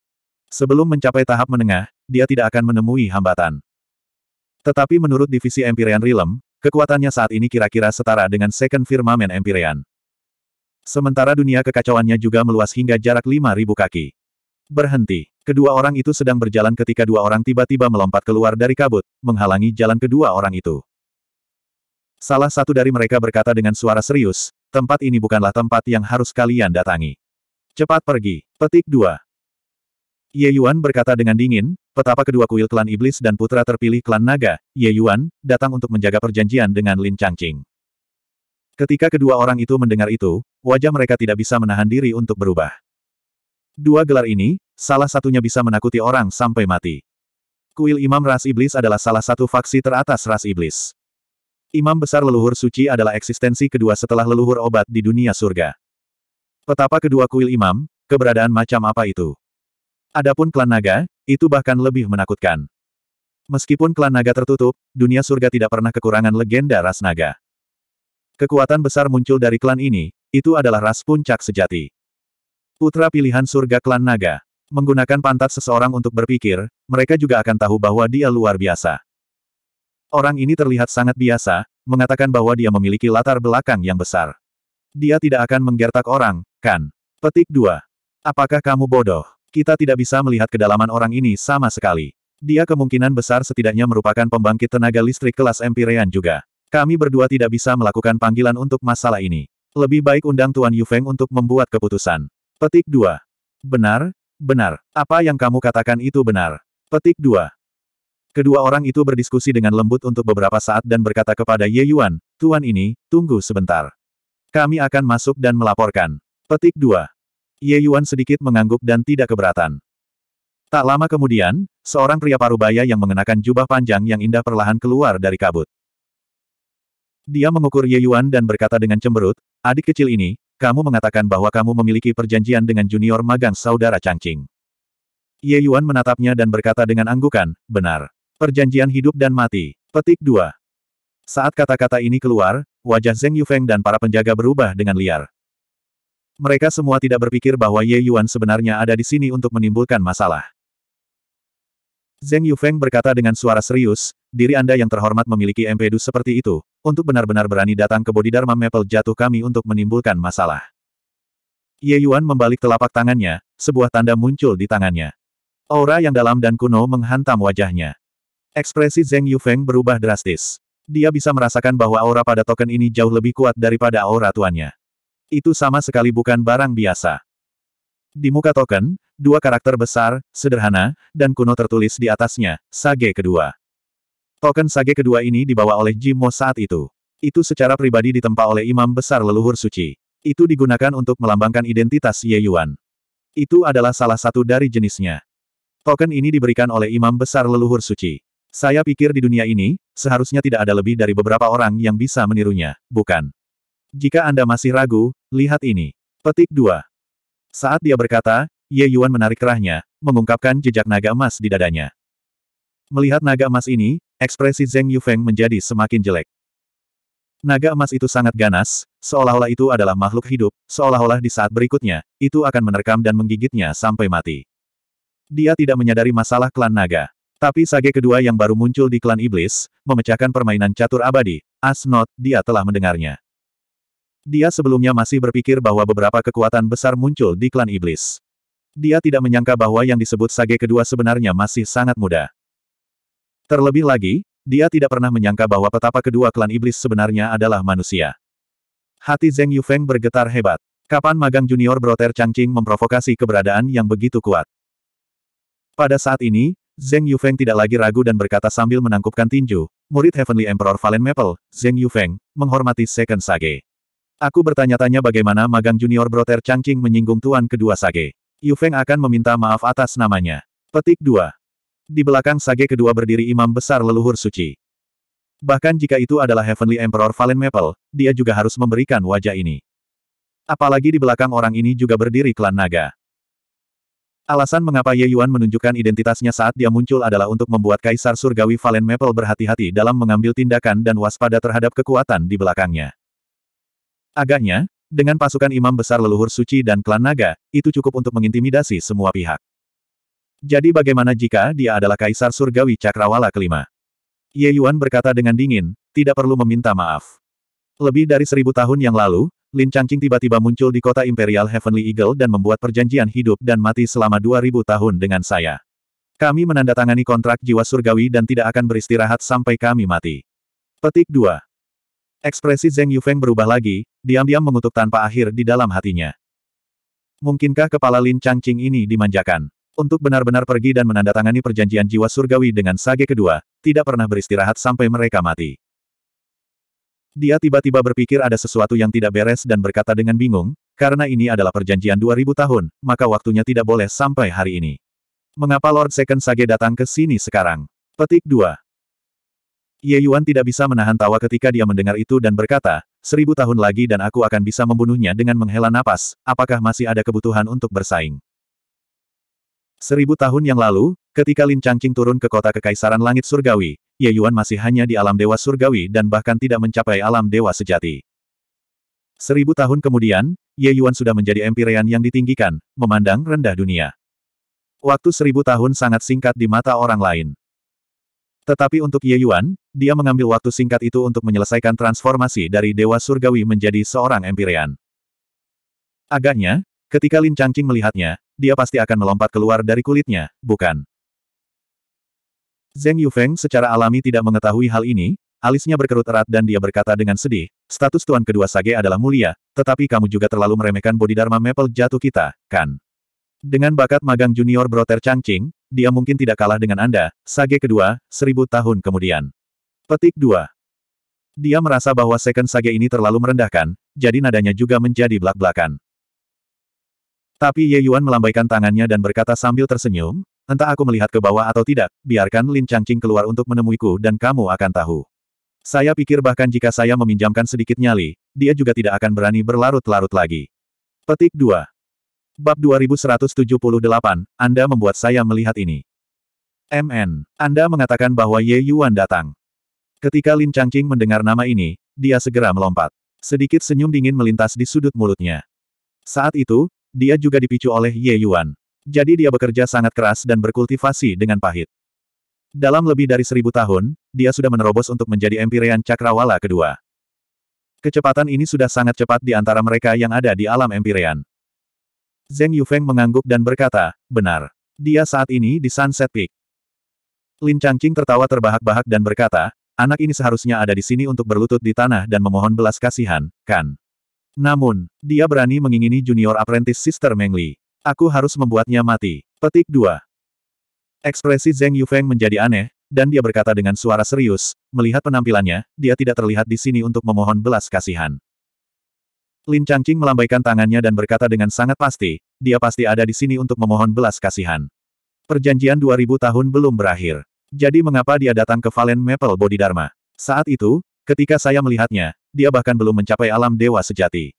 Sebelum mencapai tahap menengah, dia tidak akan menemui hambatan. Tetapi menurut divisi Empyrean Realm, kekuatannya saat ini kira-kira setara dengan Second Firmament Empyrean. Sementara dunia kekacauannya juga meluas hingga jarak 5.000 kaki. Berhenti. Kedua orang itu sedang berjalan ketika dua orang tiba-tiba melompat keluar dari kabut, menghalangi jalan kedua orang itu. Salah satu dari mereka berkata dengan suara serius, tempat ini bukanlah tempat yang harus kalian datangi. Cepat pergi. Petik 2. Ye Yuan berkata dengan dingin, Petapa kedua kuil klan iblis dan putra terpilih klan naga, Ye Yuan, datang untuk menjaga perjanjian dengan Lin Changqing. Ketika kedua orang itu mendengar itu, wajah mereka tidak bisa menahan diri untuk berubah. Dua gelar ini, salah satunya bisa menakuti orang sampai mati. Kuil Imam Ras Iblis adalah salah satu faksi teratas Ras Iblis. Imam Besar Leluhur Suci adalah eksistensi kedua setelah leluhur obat di dunia surga. Petapa kedua kuil imam, keberadaan macam apa itu? Adapun klan naga, itu bahkan lebih menakutkan. Meskipun klan naga tertutup, dunia surga tidak pernah kekurangan legenda ras naga. Kekuatan besar muncul dari klan ini, itu adalah ras puncak sejati. Putra pilihan surga klan naga. Menggunakan pantat seseorang untuk berpikir, mereka juga akan tahu bahwa dia luar biasa. Orang ini terlihat sangat biasa, mengatakan bahwa dia memiliki latar belakang yang besar. Dia tidak akan menggertak orang, kan? Petik 2. Apakah kamu bodoh? Kita tidak bisa melihat kedalaman orang ini sama sekali. Dia kemungkinan besar setidaknya merupakan pembangkit tenaga listrik kelas Empyrean juga. Kami berdua tidak bisa melakukan panggilan untuk masalah ini. Lebih baik undang Tuan Yufeng untuk membuat keputusan. Petik 2. Benar, benar. Apa yang kamu katakan itu benar. Petik 2. Kedua orang itu berdiskusi dengan lembut untuk beberapa saat dan berkata kepada Ye Yuan, Tuan ini, tunggu sebentar. Kami akan masuk dan melaporkan. Petik 2. Ye Yuan sedikit mengangguk dan tidak keberatan. Tak lama kemudian, seorang pria parubaya yang mengenakan jubah panjang yang indah perlahan keluar dari kabut. Dia mengukur Ye Yuan dan berkata dengan cemberut, adik kecil ini, kamu mengatakan bahwa kamu memiliki perjanjian dengan junior magang saudara Changqing. Ye Yuan menatapnya dan berkata dengan anggukan, benar. Perjanjian hidup dan mati. Petik 2. Saat kata-kata ini keluar, wajah Zheng Yufeng dan para penjaga berubah dengan liar. Mereka semua tidak berpikir bahwa Ye Yuan sebenarnya ada di sini untuk menimbulkan masalah. Zeng Yufeng berkata dengan suara serius, diri Anda yang terhormat memiliki empedu seperti itu, untuk benar-benar berani datang ke Bodhidharma Maple jatuh kami untuk menimbulkan masalah. Ye Yuan membalik telapak tangannya, sebuah tanda muncul di tangannya. Aura yang dalam dan kuno menghantam wajahnya. Ekspresi Zheng Yufeng berubah drastis. Dia bisa merasakan bahwa aura pada token ini jauh lebih kuat daripada aura tuannya. Itu sama sekali bukan barang biasa. Di muka token, dua karakter besar, sederhana, dan kuno tertulis di atasnya, Sage kedua. Token Sage kedua ini dibawa oleh Jimmo saat itu. Itu secara pribadi ditempa oleh imam besar leluhur suci. Itu digunakan untuk melambangkan identitas Ye Yuan. Itu adalah salah satu dari jenisnya. Token ini diberikan oleh imam besar leluhur suci. Saya pikir di dunia ini, seharusnya tidak ada lebih dari beberapa orang yang bisa menirunya, bukan? Jika Anda masih ragu, lihat ini. Petik 2. Saat dia berkata, Ye Yuan menarik kerahnya, mengungkapkan jejak naga emas di dadanya. Melihat naga emas ini, ekspresi Zheng Yufeng menjadi semakin jelek. Naga emas itu sangat ganas, seolah-olah itu adalah makhluk hidup, seolah-olah di saat berikutnya, itu akan menerkam dan menggigitnya sampai mati. Dia tidak menyadari masalah klan naga. Tapi sage kedua yang baru muncul di klan iblis, memecahkan permainan catur abadi, As not dia telah mendengarnya. Dia sebelumnya masih berpikir bahwa beberapa kekuatan besar muncul di klan iblis. Dia tidak menyangka bahwa yang disebut Sage kedua sebenarnya masih sangat muda. Terlebih lagi, dia tidak pernah menyangka bahwa petapa kedua klan iblis sebenarnya adalah manusia. Hati Zeng Yufeng bergetar hebat. Kapan magang junior Broter Changqing memprovokasi keberadaan yang begitu kuat? Pada saat ini, Zeng Yufeng tidak lagi ragu dan berkata sambil menangkupkan tinju, murid Heavenly Emperor Valen Maple, Zeng Yufeng, menghormati Second Sage. Aku bertanya-tanya bagaimana magang junior Broter Changqing menyinggung tuan kedua Sage. Yu Feng akan meminta maaf atas namanya. Petik 2. Di belakang Sage kedua berdiri imam besar leluhur suci. Bahkan jika itu adalah Heavenly Emperor Valen Maple, dia juga harus memberikan wajah ini. Apalagi di belakang orang ini juga berdiri klan naga. Alasan mengapa Ye Yuan menunjukkan identitasnya saat dia muncul adalah untuk membuat Kaisar Surgawi Valen Maple berhati-hati dalam mengambil tindakan dan waspada terhadap kekuatan di belakangnya. Agaknya, dengan pasukan imam besar leluhur suci dan klan naga, itu cukup untuk mengintimidasi semua pihak. Jadi bagaimana jika dia adalah kaisar surgawi cakrawala kelima? Ye Yuan berkata dengan dingin, tidak perlu meminta maaf. Lebih dari seribu tahun yang lalu, Lin Changqing tiba-tiba muncul di kota Imperial Heavenly Eagle dan membuat perjanjian hidup dan mati selama 2000 tahun dengan saya. Kami menandatangani kontrak jiwa surgawi dan tidak akan beristirahat sampai kami mati. Petik 2. Ekspresi Zeng Yufeng berubah lagi, diam-diam mengutuk tanpa akhir di dalam hatinya. Mungkinkah kepala Lin Changqing ini dimanjakan? Untuk benar-benar pergi dan menandatangani perjanjian jiwa surgawi dengan sage kedua, tidak pernah beristirahat sampai mereka mati. Dia tiba-tiba berpikir ada sesuatu yang tidak beres dan berkata dengan bingung, karena ini adalah perjanjian 2000 tahun, maka waktunya tidak boleh sampai hari ini. Mengapa Lord Second Sage datang ke sini sekarang? Petik 2. Ye Yuan tidak bisa menahan tawa ketika dia mendengar itu dan berkata, seribu tahun lagi dan aku akan bisa membunuhnya dengan menghela napas, apakah masih ada kebutuhan untuk bersaing? Seribu tahun yang lalu, ketika Lin Changqing turun ke kota Kekaisaran Langit Surgawi, Ye Yuan masih hanya di alam dewa surgawi dan bahkan tidak mencapai alam dewa sejati. Seribu tahun kemudian, Ye Yuan sudah menjadi empirean yang ditinggikan, memandang rendah dunia. Waktu seribu tahun sangat singkat di mata orang lain. Tetapi untuk Ye Yuan, dia mengambil waktu singkat itu untuk menyelesaikan transformasi dari Dewa Surgawi menjadi seorang Empyrean. Agaknya, ketika Lin Changqing melihatnya, dia pasti akan melompat keluar dari kulitnya, bukan? Zheng Yufeng secara alami tidak mengetahui hal ini, alisnya berkerut erat dan dia berkata dengan sedih, status tuan kedua Sage adalah mulia, tetapi kamu juga terlalu meremehkan Bodhidharma Maple jatuh kita, kan? Dengan bakat magang junior Broter Changqing, dia mungkin tidak kalah dengan Anda, Sage kedua, seribu tahun kemudian. Petik 2. Dia merasa bahwa second Sage ini terlalu merendahkan, jadi nadanya juga menjadi belak-belakan. Tapi Ye Yuan melambaikan tangannya dan berkata sambil tersenyum, entah aku melihat ke bawah atau tidak, biarkan Lin Changqing keluar untuk menemuiku dan kamu akan tahu. Saya pikir bahkan jika saya meminjamkan sedikit nyali, dia juga tidak akan berani berlarut-larut lagi. Petik 2. Bab 2178, Anda membuat saya melihat ini. MN, Anda mengatakan bahwa Ye Yuan datang. Ketika Lin Changqing mendengar nama ini, dia segera melompat. Sedikit senyum dingin melintas di sudut mulutnya. Saat itu, dia juga dipicu oleh Ye Yuan. Jadi dia bekerja sangat keras dan berkultivasi dengan pahit. Dalam lebih dari seribu tahun, dia sudah menerobos untuk menjadi Empyrean Cakrawala kedua. Kecepatan ini sudah sangat cepat di antara mereka yang ada di alam Empyrean. Zeng Yufeng mengangguk dan berkata, benar. Dia saat ini di Sunset Peak. Lin Changqing tertawa terbahak-bahak dan berkata, anak ini seharusnya ada di sini untuk berlutut di tanah dan memohon belas kasihan, kan? Namun, dia berani mengingini junior apprentice Sister Meng Li. Aku harus membuatnya mati. Petik 2. Ekspresi Zeng Yufeng menjadi aneh, dan dia berkata dengan suara serius, melihat penampilannya, dia tidak terlihat di sini untuk memohon belas kasihan. Lin Changqing melambaikan tangannya dan berkata dengan sangat pasti, dia pasti ada di sini untuk memohon belas kasihan. Perjanjian 2000 tahun belum berakhir. Jadi mengapa dia datang ke Valen Maple Bodhidharma? Saat itu, ketika saya melihatnya, dia bahkan belum mencapai alam dewa sejati.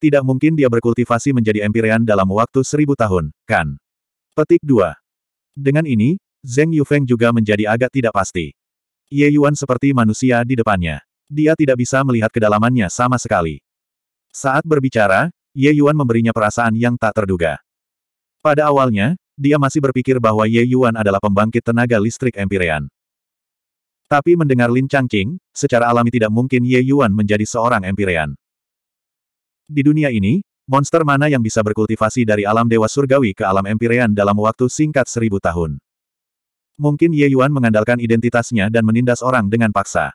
Tidak mungkin dia berkultivasi menjadi empirean dalam waktu seribu tahun, kan? Petik 2. Dengan ini, Zheng Yufeng juga menjadi agak tidak pasti. Ye Yuan seperti manusia di depannya. Dia tidak bisa melihat kedalamannya sama sekali. Saat berbicara, Ye Yuan memberinya perasaan yang tak terduga. Pada awalnya, dia masih berpikir bahwa Ye Yuan adalah pembangkit tenaga listrik Empyrean. Tapi mendengar Lin Changqing, secara alami tidak mungkin Ye Yuan menjadi seorang Empyrean. Di dunia ini, monster mana yang bisa berkultivasi dari alam dewa surgawi ke alam Empyrean dalam waktu singkat seribu tahun? Mungkin Ye Yuan mengandalkan identitasnya dan menindas orang dengan paksa.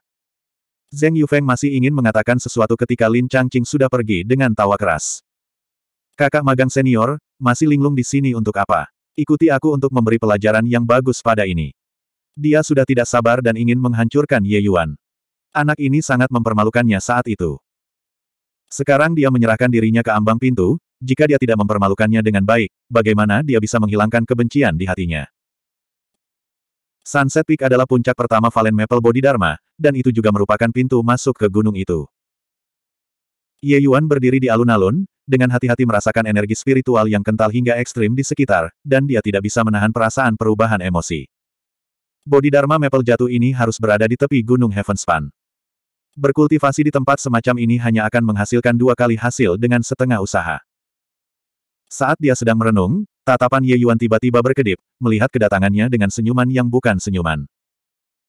Zeng Yufeng masih ingin mengatakan sesuatu ketika Lin Changqing sudah pergi dengan tawa keras. Kakak magang senior, masih linglung di sini untuk apa? Ikuti aku untuk memberi pelajaran yang bagus pada ini. Dia sudah tidak sabar dan ingin menghancurkan Ye Yuan. Anak ini sangat mempermalukannya saat itu. Sekarang dia menyerahkan dirinya ke ambang pintu, jika dia tidak mempermalukannya dengan baik, bagaimana dia bisa menghilangkan kebencian di hatinya? Sunset Peak adalah puncak pertama Valen Maple Body Dharma, dan itu juga merupakan pintu masuk ke gunung itu. Ye Yuan berdiri di alun-alun, dengan hati-hati merasakan energi spiritual yang kental hingga ekstrim di sekitar, dan dia tidak bisa menahan perasaan perubahan emosi. Body Dharma Maple jatuh ini harus berada di tepi Gunung Heavenspan. Berkultivasi di tempat semacam ini hanya akan menghasilkan dua kali hasil dengan setengah usaha. Saat dia sedang merenung, Tatapan Ye Yuan tiba-tiba berkedip, melihat kedatangannya dengan senyuman yang bukan senyuman.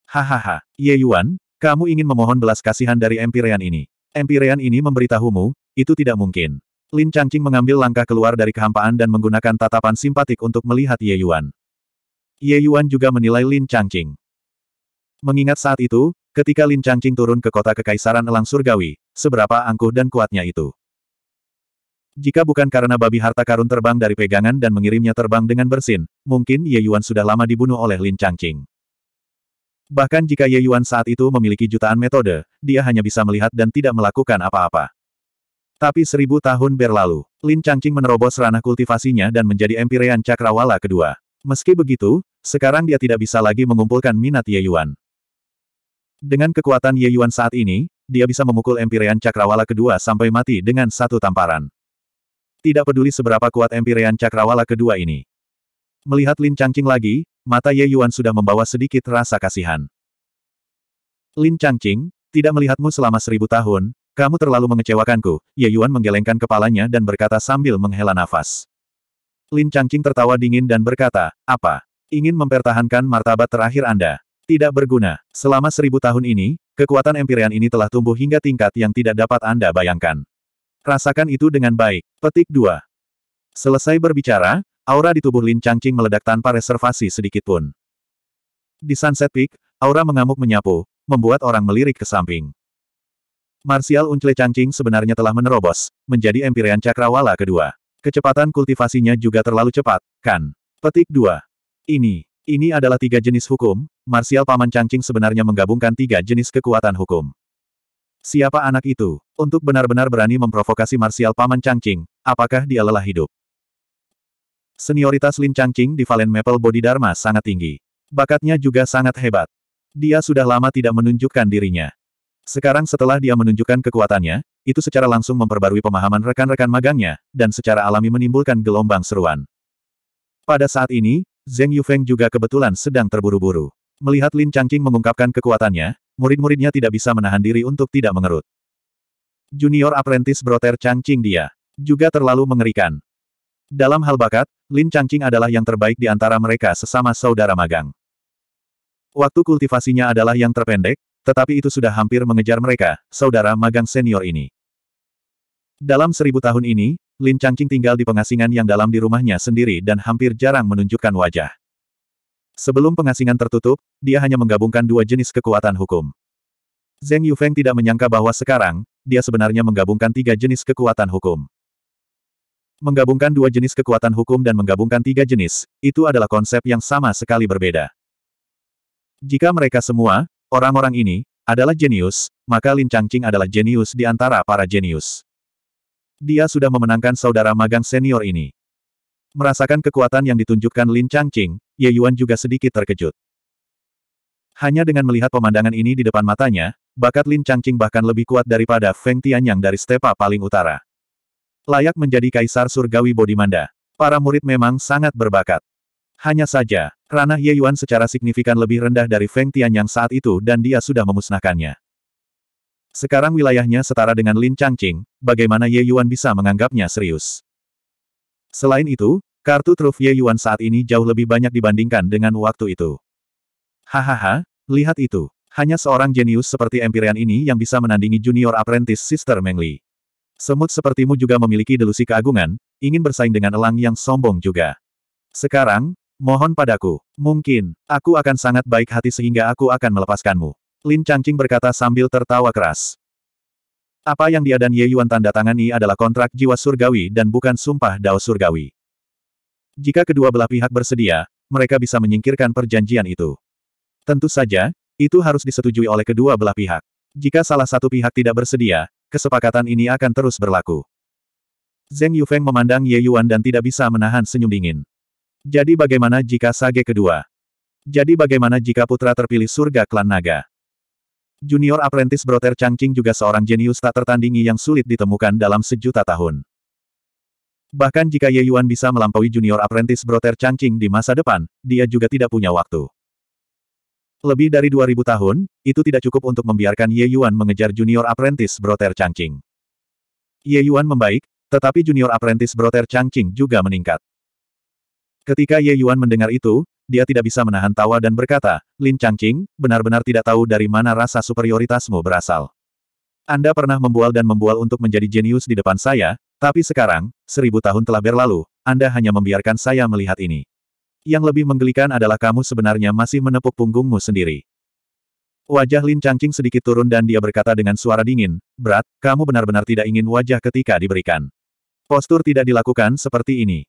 Hahaha, Ye Yuan, kamu ingin memohon belas kasihan dari Empirean ini. Empirean ini memberitahumu, itu tidak mungkin. Lin Changqing mengambil langkah keluar dari kehampaan dan menggunakan tatapan simpatik untuk melihat Ye Yuan. Ye Yuan juga menilai Lin Changqing. Mengingat saat itu, ketika Lin Changqing turun ke kota Kekaisaran Elang Surgawi, seberapa angkuh dan kuatnya itu. Jika bukan karena babi harta karun terbang dari pegangan dan mengirimnya terbang dengan bersin, mungkin Ye Yuan sudah lama dibunuh oleh Lin Changqing. Bahkan jika Ye Yuan saat itu memiliki jutaan metode, dia hanya bisa melihat dan tidak melakukan apa-apa. Tapi seribu tahun berlalu, Lin Changqing menerobos ranah kultivasinya dan menjadi empirean cakrawala kedua. Meski begitu, sekarang dia tidak bisa lagi mengumpulkan minat Ye Yuan. Dengan kekuatan Ye Yuan saat ini, dia bisa memukul empirean cakrawala kedua sampai mati dengan satu tamparan tidak peduli seberapa kuat empirean cakrawala kedua ini. Melihat Lin Changqing lagi, mata Ye Yuan sudah membawa sedikit rasa kasihan. Lin Changqing, tidak melihatmu selama seribu tahun, kamu terlalu mengecewakanku, Ye Yuan menggelengkan kepalanya dan berkata sambil menghela nafas. Lin Changqing tertawa dingin dan berkata, apa? Ingin mempertahankan martabat terakhir Anda? Tidak berguna. Selama seribu tahun ini, kekuatan empirean ini telah tumbuh hingga tingkat yang tidak dapat Anda bayangkan. Rasakan itu dengan baik. Petik 2. Selesai berbicara, aura di tubuh Lin Changqing meledak tanpa reservasi sedikitpun. Di Sunset Peak, aura mengamuk menyapu, membuat orang melirik ke samping. Marsial Uncle Changqing sebenarnya telah menerobos, menjadi empirian Cakrawala kedua. Kecepatan kultivasinya juga terlalu cepat, kan? Petik 2. Ini, ini adalah tiga jenis hukum, Marsial Paman Changqing sebenarnya menggabungkan tiga jenis kekuatan hukum. Siapa anak itu? Untuk benar-benar berani memprovokasi Marsial Paman Changqing, apakah dia lelah hidup? Senioritas Lin Changqing di Valen Maple Bodhidharma sangat tinggi. Bakatnya juga sangat hebat. Dia sudah lama tidak menunjukkan dirinya. Sekarang setelah dia menunjukkan kekuatannya, itu secara langsung memperbarui pemahaman rekan-rekan magangnya, dan secara alami menimbulkan gelombang seruan. Pada saat ini, Zheng Yufeng juga kebetulan sedang terburu-buru. Melihat Lin Changqing mengungkapkan kekuatannya, Murid-muridnya tidak bisa menahan diri untuk tidak mengerut. Junior apprentice Broter Changqing dia. Juga terlalu mengerikan. Dalam hal bakat, Lin Changqing adalah yang terbaik di antara mereka sesama saudara magang. Waktu kultivasinya adalah yang terpendek, tetapi itu sudah hampir mengejar mereka, saudara magang senior ini. Dalam seribu tahun ini, Lin Changqing tinggal di pengasingan yang dalam di rumahnya sendiri dan hampir jarang menunjukkan wajah. Sebelum pengasingan tertutup, dia hanya menggabungkan dua jenis kekuatan hukum. Zeng Yufeng tidak menyangka bahwa sekarang, dia sebenarnya menggabungkan tiga jenis kekuatan hukum. Menggabungkan dua jenis kekuatan hukum dan menggabungkan tiga jenis, itu adalah konsep yang sama sekali berbeda. Jika mereka semua, orang-orang ini, adalah jenius, maka Lin Changqing adalah jenius di antara para jenius. Dia sudah memenangkan saudara magang senior ini. Merasakan kekuatan yang ditunjukkan Lin Changqing, Ye Yuan juga sedikit terkejut. Hanya dengan melihat pemandangan ini di depan matanya, bakat Lin Changqing bahkan lebih kuat daripada Feng Tianyang dari stepa paling utara. Layak menjadi kaisar surgawi Bodhimanda. Para murid memang sangat berbakat. Hanya saja, ranah Ye Yuan secara signifikan lebih rendah dari Feng Tianyang saat itu dan dia sudah memusnahkannya. Sekarang wilayahnya setara dengan Lin Changqing, bagaimana Ye Yuan bisa menganggapnya serius? Selain itu, kartu truf Ye Yuan saat ini jauh lebih banyak dibandingkan dengan waktu itu. Hahaha, lihat itu. Hanya seorang jenius seperti Empyrean ini yang bisa menandingi junior apprentice Sister Meng Li. Semut sepertimu juga memiliki delusi keagungan, ingin bersaing dengan elang yang sombong juga. Sekarang, mohon padaku, mungkin, aku akan sangat baik hati sehingga aku akan melepaskanmu. Lin Changqing berkata sambil tertawa keras. Apa yang dia dan Ye Yuan tanda tangani adalah kontrak jiwa surgawi dan bukan sumpah dao surgawi. Jika kedua belah pihak bersedia, mereka bisa menyingkirkan perjanjian itu. Tentu saja, itu harus disetujui oleh kedua belah pihak. Jika salah satu pihak tidak bersedia, kesepakatan ini akan terus berlaku. Zeng Yufeng memandang Ye Yuan dan tidak bisa menahan senyum dingin. Jadi bagaimana jika sage kedua? Jadi bagaimana jika putra terpilih surga klan naga? Junior apprentice Broter Changqing juga seorang jenius tak tertandingi yang sulit ditemukan dalam sejuta tahun. Bahkan jika Ye Yuan bisa melampaui junior apprentice Broter Changqing di masa depan, dia juga tidak punya waktu. Lebih dari 2000 tahun, itu tidak cukup untuk membiarkan Ye Yuan mengejar junior apprentice Broter Changqing. Ye Yuan membaik, tetapi junior apprentice Broter Changqing juga meningkat. Ketika Ye Yuan mendengar itu, dia tidak bisa menahan tawa dan berkata, Lin Changqing, benar-benar tidak tahu dari mana rasa superioritasmu berasal. Anda pernah membual dan membual untuk menjadi jenius di depan saya, tapi sekarang, seribu tahun telah berlalu, Anda hanya membiarkan saya melihat ini. Yang lebih menggelikan adalah kamu sebenarnya masih menepuk punggungmu sendiri. Wajah Lin Changqing sedikit turun dan dia berkata dengan suara dingin, Berat, kamu benar-benar tidak ingin wajah ketika diberikan. Postur tidak dilakukan seperti ini.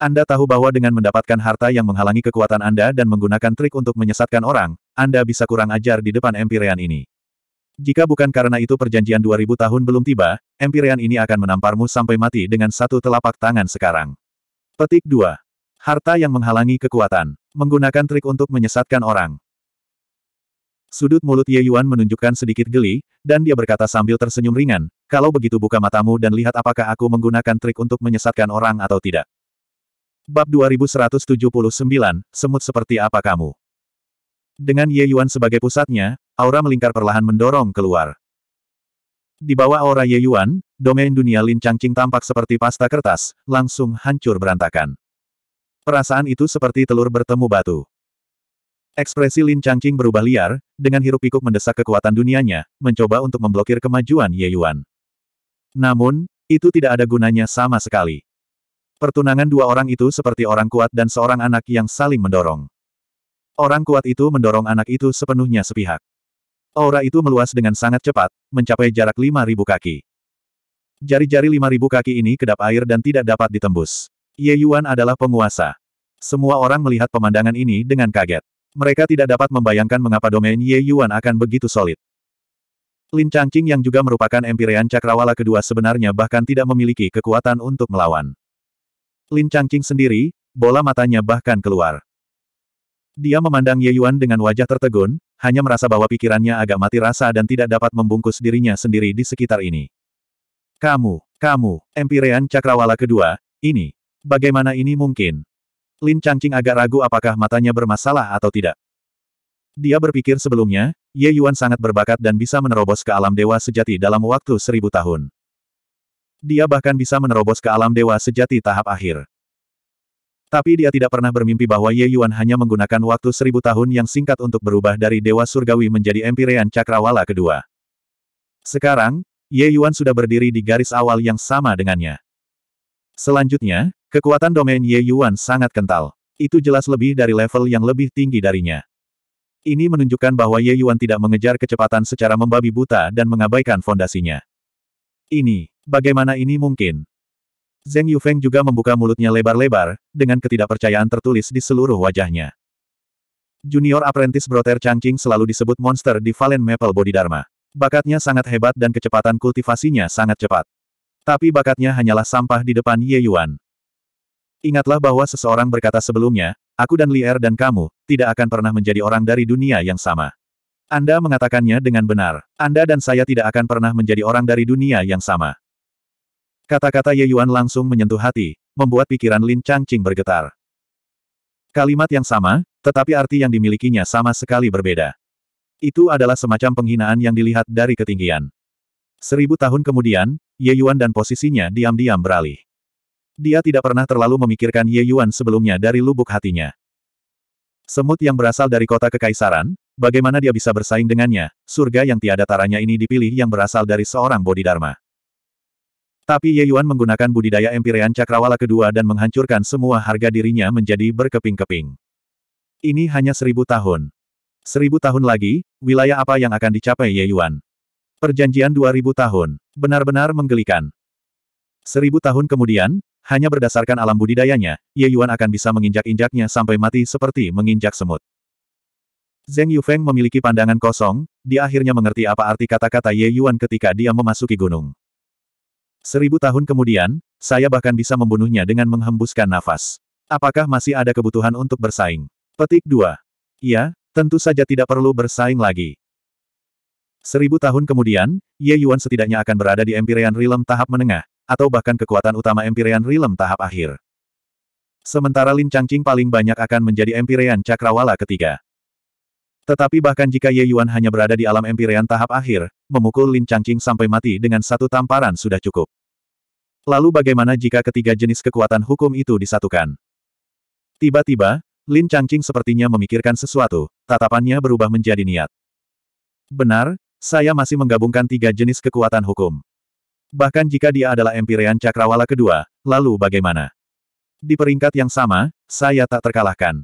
Anda tahu bahwa dengan mendapatkan harta yang menghalangi kekuatan Anda dan menggunakan trik untuk menyesatkan orang, Anda bisa kurang ajar di depan Empirean ini. Jika bukan karena itu perjanjian 2000 tahun belum tiba, Empirean ini akan menamparmu sampai mati dengan satu telapak tangan sekarang. Petik 2. Harta yang menghalangi kekuatan. Menggunakan trik untuk menyesatkan orang. Sudut mulut Ye Yuan menunjukkan sedikit geli, dan dia berkata sambil tersenyum ringan, kalau begitu buka matamu dan lihat apakah aku menggunakan trik untuk menyesatkan orang atau tidak. Bab 2179, Semut Seperti Apa Kamu? Dengan Ye Yuan sebagai pusatnya, aura melingkar perlahan mendorong keluar. Di bawah aura Ye Yuan, domain dunia Lin Changqing tampak seperti pasta kertas, langsung hancur berantakan. Perasaan itu seperti telur bertemu batu. Ekspresi Lin Changqing berubah liar, dengan hirup pikuk mendesak kekuatan dunianya, mencoba untuk memblokir kemajuan Ye Yuan. Namun, itu tidak ada gunanya sama sekali. Pertunangan dua orang itu seperti orang kuat dan seorang anak yang saling mendorong. Orang kuat itu mendorong anak itu sepenuhnya sepihak. Aura itu meluas dengan sangat cepat, mencapai jarak 5.000 kaki. Jari-jari 5.000 kaki ini kedap air dan tidak dapat ditembus. Ye Yuan adalah penguasa. Semua orang melihat pemandangan ini dengan kaget. Mereka tidak dapat membayangkan mengapa domain Ye Yuan akan begitu solid. Lin Changqing yang juga merupakan empirean cakrawala kedua sebenarnya bahkan tidak memiliki kekuatan untuk melawan. Lin Changqing sendiri, bola matanya bahkan keluar. Dia memandang Ye Yuan dengan wajah tertegun, hanya merasa bahwa pikirannya agak mati rasa dan tidak dapat membungkus dirinya sendiri di sekitar ini. Kamu, kamu, Empirean Cakrawala kedua, ini. Bagaimana ini mungkin? Lin Changqing agak ragu apakah matanya bermasalah atau tidak. Dia berpikir sebelumnya, Ye Yuan sangat berbakat dan bisa menerobos ke alam dewa sejati dalam waktu seribu tahun. Dia bahkan bisa menerobos ke alam dewa sejati tahap akhir. Tapi dia tidak pernah bermimpi bahwa Ye Yuan hanya menggunakan waktu seribu tahun yang singkat untuk berubah dari Dewa Surgawi menjadi Empirean Cakrawala kedua. Sekarang, Ye Yuan sudah berdiri di garis awal yang sama dengannya. Selanjutnya, kekuatan domain Ye Yuan sangat kental. Itu jelas lebih dari level yang lebih tinggi darinya. Ini menunjukkan bahwa Ye Yuan tidak mengejar kecepatan secara membabi buta dan mengabaikan fondasinya. Ini Bagaimana ini mungkin? Zheng Yufeng juga membuka mulutnya lebar-lebar, dengan ketidakpercayaan tertulis di seluruh wajahnya. Junior apprentice Broter Changqing selalu disebut monster di Valen Maple Bodhidharma. Bakatnya sangat hebat dan kecepatan kultivasinya sangat cepat. Tapi bakatnya hanyalah sampah di depan Ye Yuan. Ingatlah bahwa seseorang berkata sebelumnya, aku dan Li Er dan kamu, tidak akan pernah menjadi orang dari dunia yang sama. Anda mengatakannya dengan benar. Anda dan saya tidak akan pernah menjadi orang dari dunia yang sama. Kata-kata Ye Yuan langsung menyentuh hati, membuat pikiran Lin Changqing bergetar. Kalimat yang sama, tetapi arti yang dimilikinya sama sekali berbeda. Itu adalah semacam penghinaan yang dilihat dari ketinggian. Seribu tahun kemudian, Ye Yuan dan posisinya diam-diam beralih. Dia tidak pernah terlalu memikirkan Ye Yuan sebelumnya dari lubuk hatinya. Semut yang berasal dari kota kekaisaran, bagaimana dia bisa bersaing dengannya, surga yang tiada taranya ini dipilih yang berasal dari seorang bodhidharma. Tapi Ye Yuan menggunakan budidaya Empyrean cakrawala kedua dan menghancurkan semua harga dirinya menjadi berkeping-keping. Ini hanya seribu tahun. Seribu tahun lagi, wilayah apa yang akan dicapai Ye Yuan? Perjanjian dua ribu tahun. Benar-benar menggelikan. Seribu tahun kemudian, hanya berdasarkan alam budidayanya, Ye Yuan akan bisa menginjak-injaknya sampai mati seperti menginjak semut. Zheng Yufeng memiliki pandangan kosong, dia akhirnya mengerti apa arti kata-kata Ye Yuan ketika dia memasuki gunung. Seribu tahun kemudian, saya bahkan bisa membunuhnya dengan menghembuskan nafas. Apakah masih ada kebutuhan untuk bersaing? Petik 2. Iya, tentu saja tidak perlu bersaing lagi. Seribu tahun kemudian, Ye Yuan setidaknya akan berada di Empyrean Realm tahap menengah, atau bahkan kekuatan utama Empyrean Realm tahap akhir. Sementara Lin Changqing paling banyak akan menjadi Empyrean Cakrawala ketiga. Tetapi bahkan jika Ye Yuan hanya berada di alam empirean tahap akhir, memukul Lin Changqing sampai mati dengan satu tamparan sudah cukup. Lalu bagaimana jika ketiga jenis kekuatan hukum itu disatukan? Tiba-tiba, Lin Changqing sepertinya memikirkan sesuatu, tatapannya berubah menjadi niat. Benar, saya masih menggabungkan tiga jenis kekuatan hukum. Bahkan jika dia adalah empirean cakrawala kedua, lalu bagaimana? Di peringkat yang sama, saya tak terkalahkan.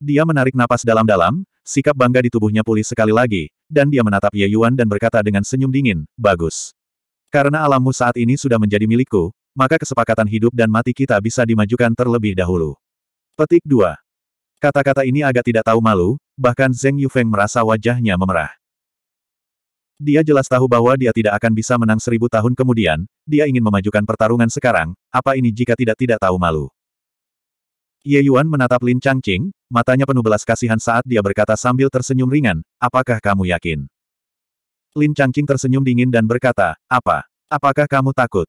Dia menarik napas dalam-dalam, sikap bangga di tubuhnya pulih sekali lagi, dan dia menatap Ye Yuan dan berkata dengan senyum dingin, bagus. Karena alammu saat ini sudah menjadi milikku, maka kesepakatan hidup dan mati kita bisa dimajukan terlebih dahulu. Petik 2. Kata-kata ini agak tidak tahu malu, bahkan Zeng Yufeng merasa wajahnya memerah. Dia jelas tahu bahwa dia tidak akan bisa menang seribu tahun kemudian, dia ingin memajukan pertarungan sekarang, apa ini jika tidak tidak tahu malu. Ye Yuan menatap Lin Changqing, matanya penuh belas kasihan saat dia berkata sambil tersenyum ringan, apakah kamu yakin? Lin Changqing tersenyum dingin dan berkata, apa? Apakah kamu takut?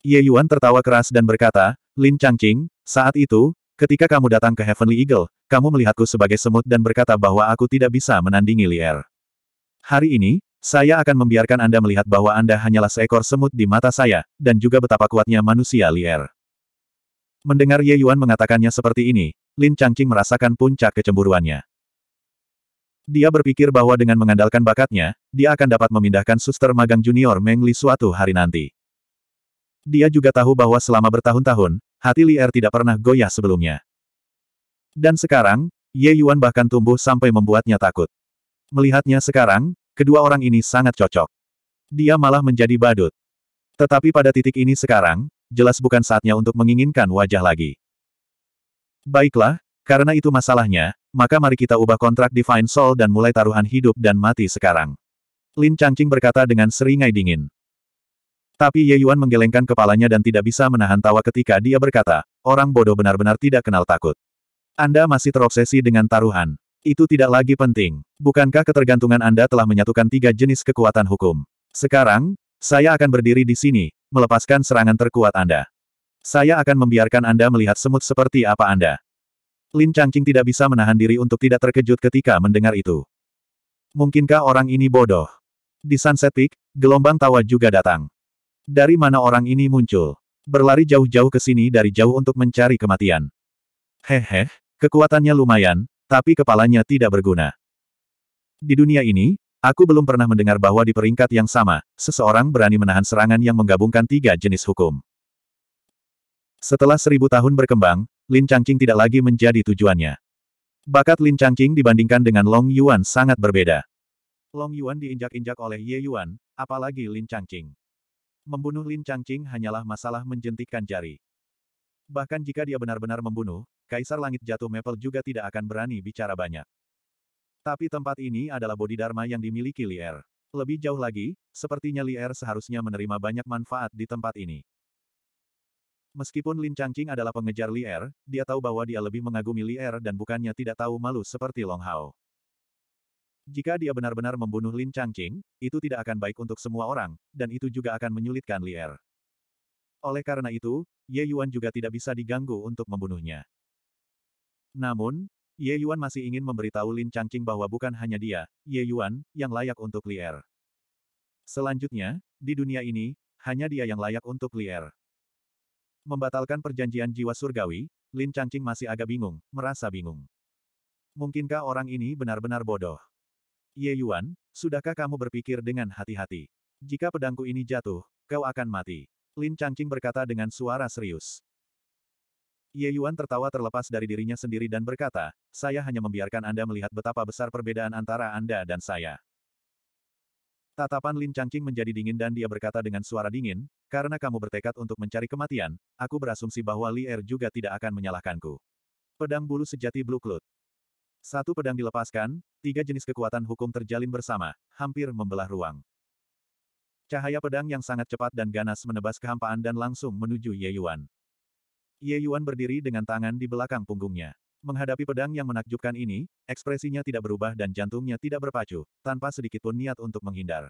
Ye Yuan tertawa keras dan berkata, Lin Changqing, saat itu, ketika kamu datang ke Heavenly Eagle, kamu melihatku sebagai semut dan berkata bahwa aku tidak bisa menandingi Lier. Hari ini, saya akan membiarkan Anda melihat bahwa Anda hanyalah seekor semut di mata saya, dan juga betapa kuatnya manusia Lier. Mendengar Ye Yuan mengatakannya seperti ini, Lin Changqing merasakan puncak kecemburuannya. Dia berpikir bahwa dengan mengandalkan bakatnya, dia akan dapat memindahkan suster magang junior Meng Li suatu hari nanti. Dia juga tahu bahwa selama bertahun-tahun, hati Li Er tidak pernah goyah sebelumnya. Dan sekarang, Ye Yuan bahkan tumbuh sampai membuatnya takut. Melihatnya sekarang, kedua orang ini sangat cocok. Dia malah menjadi badut. Tetapi pada titik ini sekarang, jelas bukan saatnya untuk menginginkan wajah lagi. Baiklah, karena itu masalahnya, maka mari kita ubah kontrak Divine Soul dan mulai taruhan hidup dan mati sekarang. Lin Changqing berkata dengan seringai dingin. Tapi Ye Yuan menggelengkan kepalanya dan tidak bisa menahan tawa ketika dia berkata, orang bodoh benar-benar tidak kenal takut. Anda masih terobsesi dengan taruhan. Itu tidak lagi penting. Bukankah ketergantungan Anda telah menyatukan tiga jenis kekuatan hukum? Sekarang, saya akan berdiri di sini, melepaskan serangan terkuat Anda. Saya akan membiarkan Anda melihat semut seperti apa Anda. Lin Changqing tidak bisa menahan diri untuk tidak terkejut ketika mendengar itu. Mungkinkah orang ini bodoh? Di Sunset Peak, gelombang tawa juga datang. Dari mana orang ini muncul? Berlari jauh-jauh ke sini dari jauh untuk mencari kematian. Hehe, kekuatannya lumayan, tapi kepalanya tidak berguna. Di dunia ini, Aku belum pernah mendengar bahwa di peringkat yang sama, seseorang berani menahan serangan yang menggabungkan tiga jenis hukum. Setelah seribu tahun berkembang, Lin Changqing tidak lagi menjadi tujuannya. Bakat Lin Changqing dibandingkan dengan Long Yuan sangat berbeda. Long Yuan diinjak-injak oleh Ye Yuan, apalagi Lin Changqing. Membunuh Lin Changqing hanyalah masalah menjentikkan jari. Bahkan jika dia benar-benar membunuh, Kaisar Langit Jatuh Maple juga tidak akan berani bicara banyak. Tapi tempat ini adalah dharma yang dimiliki Lier. Lebih jauh lagi, sepertinya Lier seharusnya menerima banyak manfaat di tempat ini. Meskipun Lin Changqing adalah pengejar Lier, dia tahu bahwa dia lebih mengagumi Lier dan bukannya tidak tahu malu seperti Long Hao. Jika dia benar-benar membunuh Lin Changqing, itu tidak akan baik untuk semua orang, dan itu juga akan menyulitkan Lier. Oleh karena itu, Ye Yuan juga tidak bisa diganggu untuk membunuhnya. Namun, Ye Yuan masih ingin memberitahu Lin Changqing bahwa bukan hanya dia, Ye Yuan, yang layak untuk Li er. Selanjutnya, di dunia ini, hanya dia yang layak untuk Li er. Membatalkan perjanjian jiwa surgawi, Lin Changqing masih agak bingung, merasa bingung. Mungkinkah orang ini benar-benar bodoh? Ye Yuan, sudahkah kamu berpikir dengan hati-hati? Jika pedangku ini jatuh, kau akan mati. Lin Changqing berkata dengan suara serius. Ye Yuan tertawa terlepas dari dirinya sendiri dan berkata, saya hanya membiarkan Anda melihat betapa besar perbedaan antara Anda dan saya. Tatapan Lin Changqing menjadi dingin dan dia berkata dengan suara dingin, karena kamu bertekad untuk mencari kematian, aku berasumsi bahwa Li Er juga tidak akan menyalahkanku. Pedang bulu sejati Blue Cloud. Satu pedang dilepaskan, tiga jenis kekuatan hukum terjalin bersama, hampir membelah ruang. Cahaya pedang yang sangat cepat dan ganas menebas kehampaan dan langsung menuju Ye Yuan. Ye Yuan berdiri dengan tangan di belakang punggungnya. Menghadapi pedang yang menakjubkan ini, ekspresinya tidak berubah dan jantungnya tidak berpacu, tanpa sedikitpun niat untuk menghindar.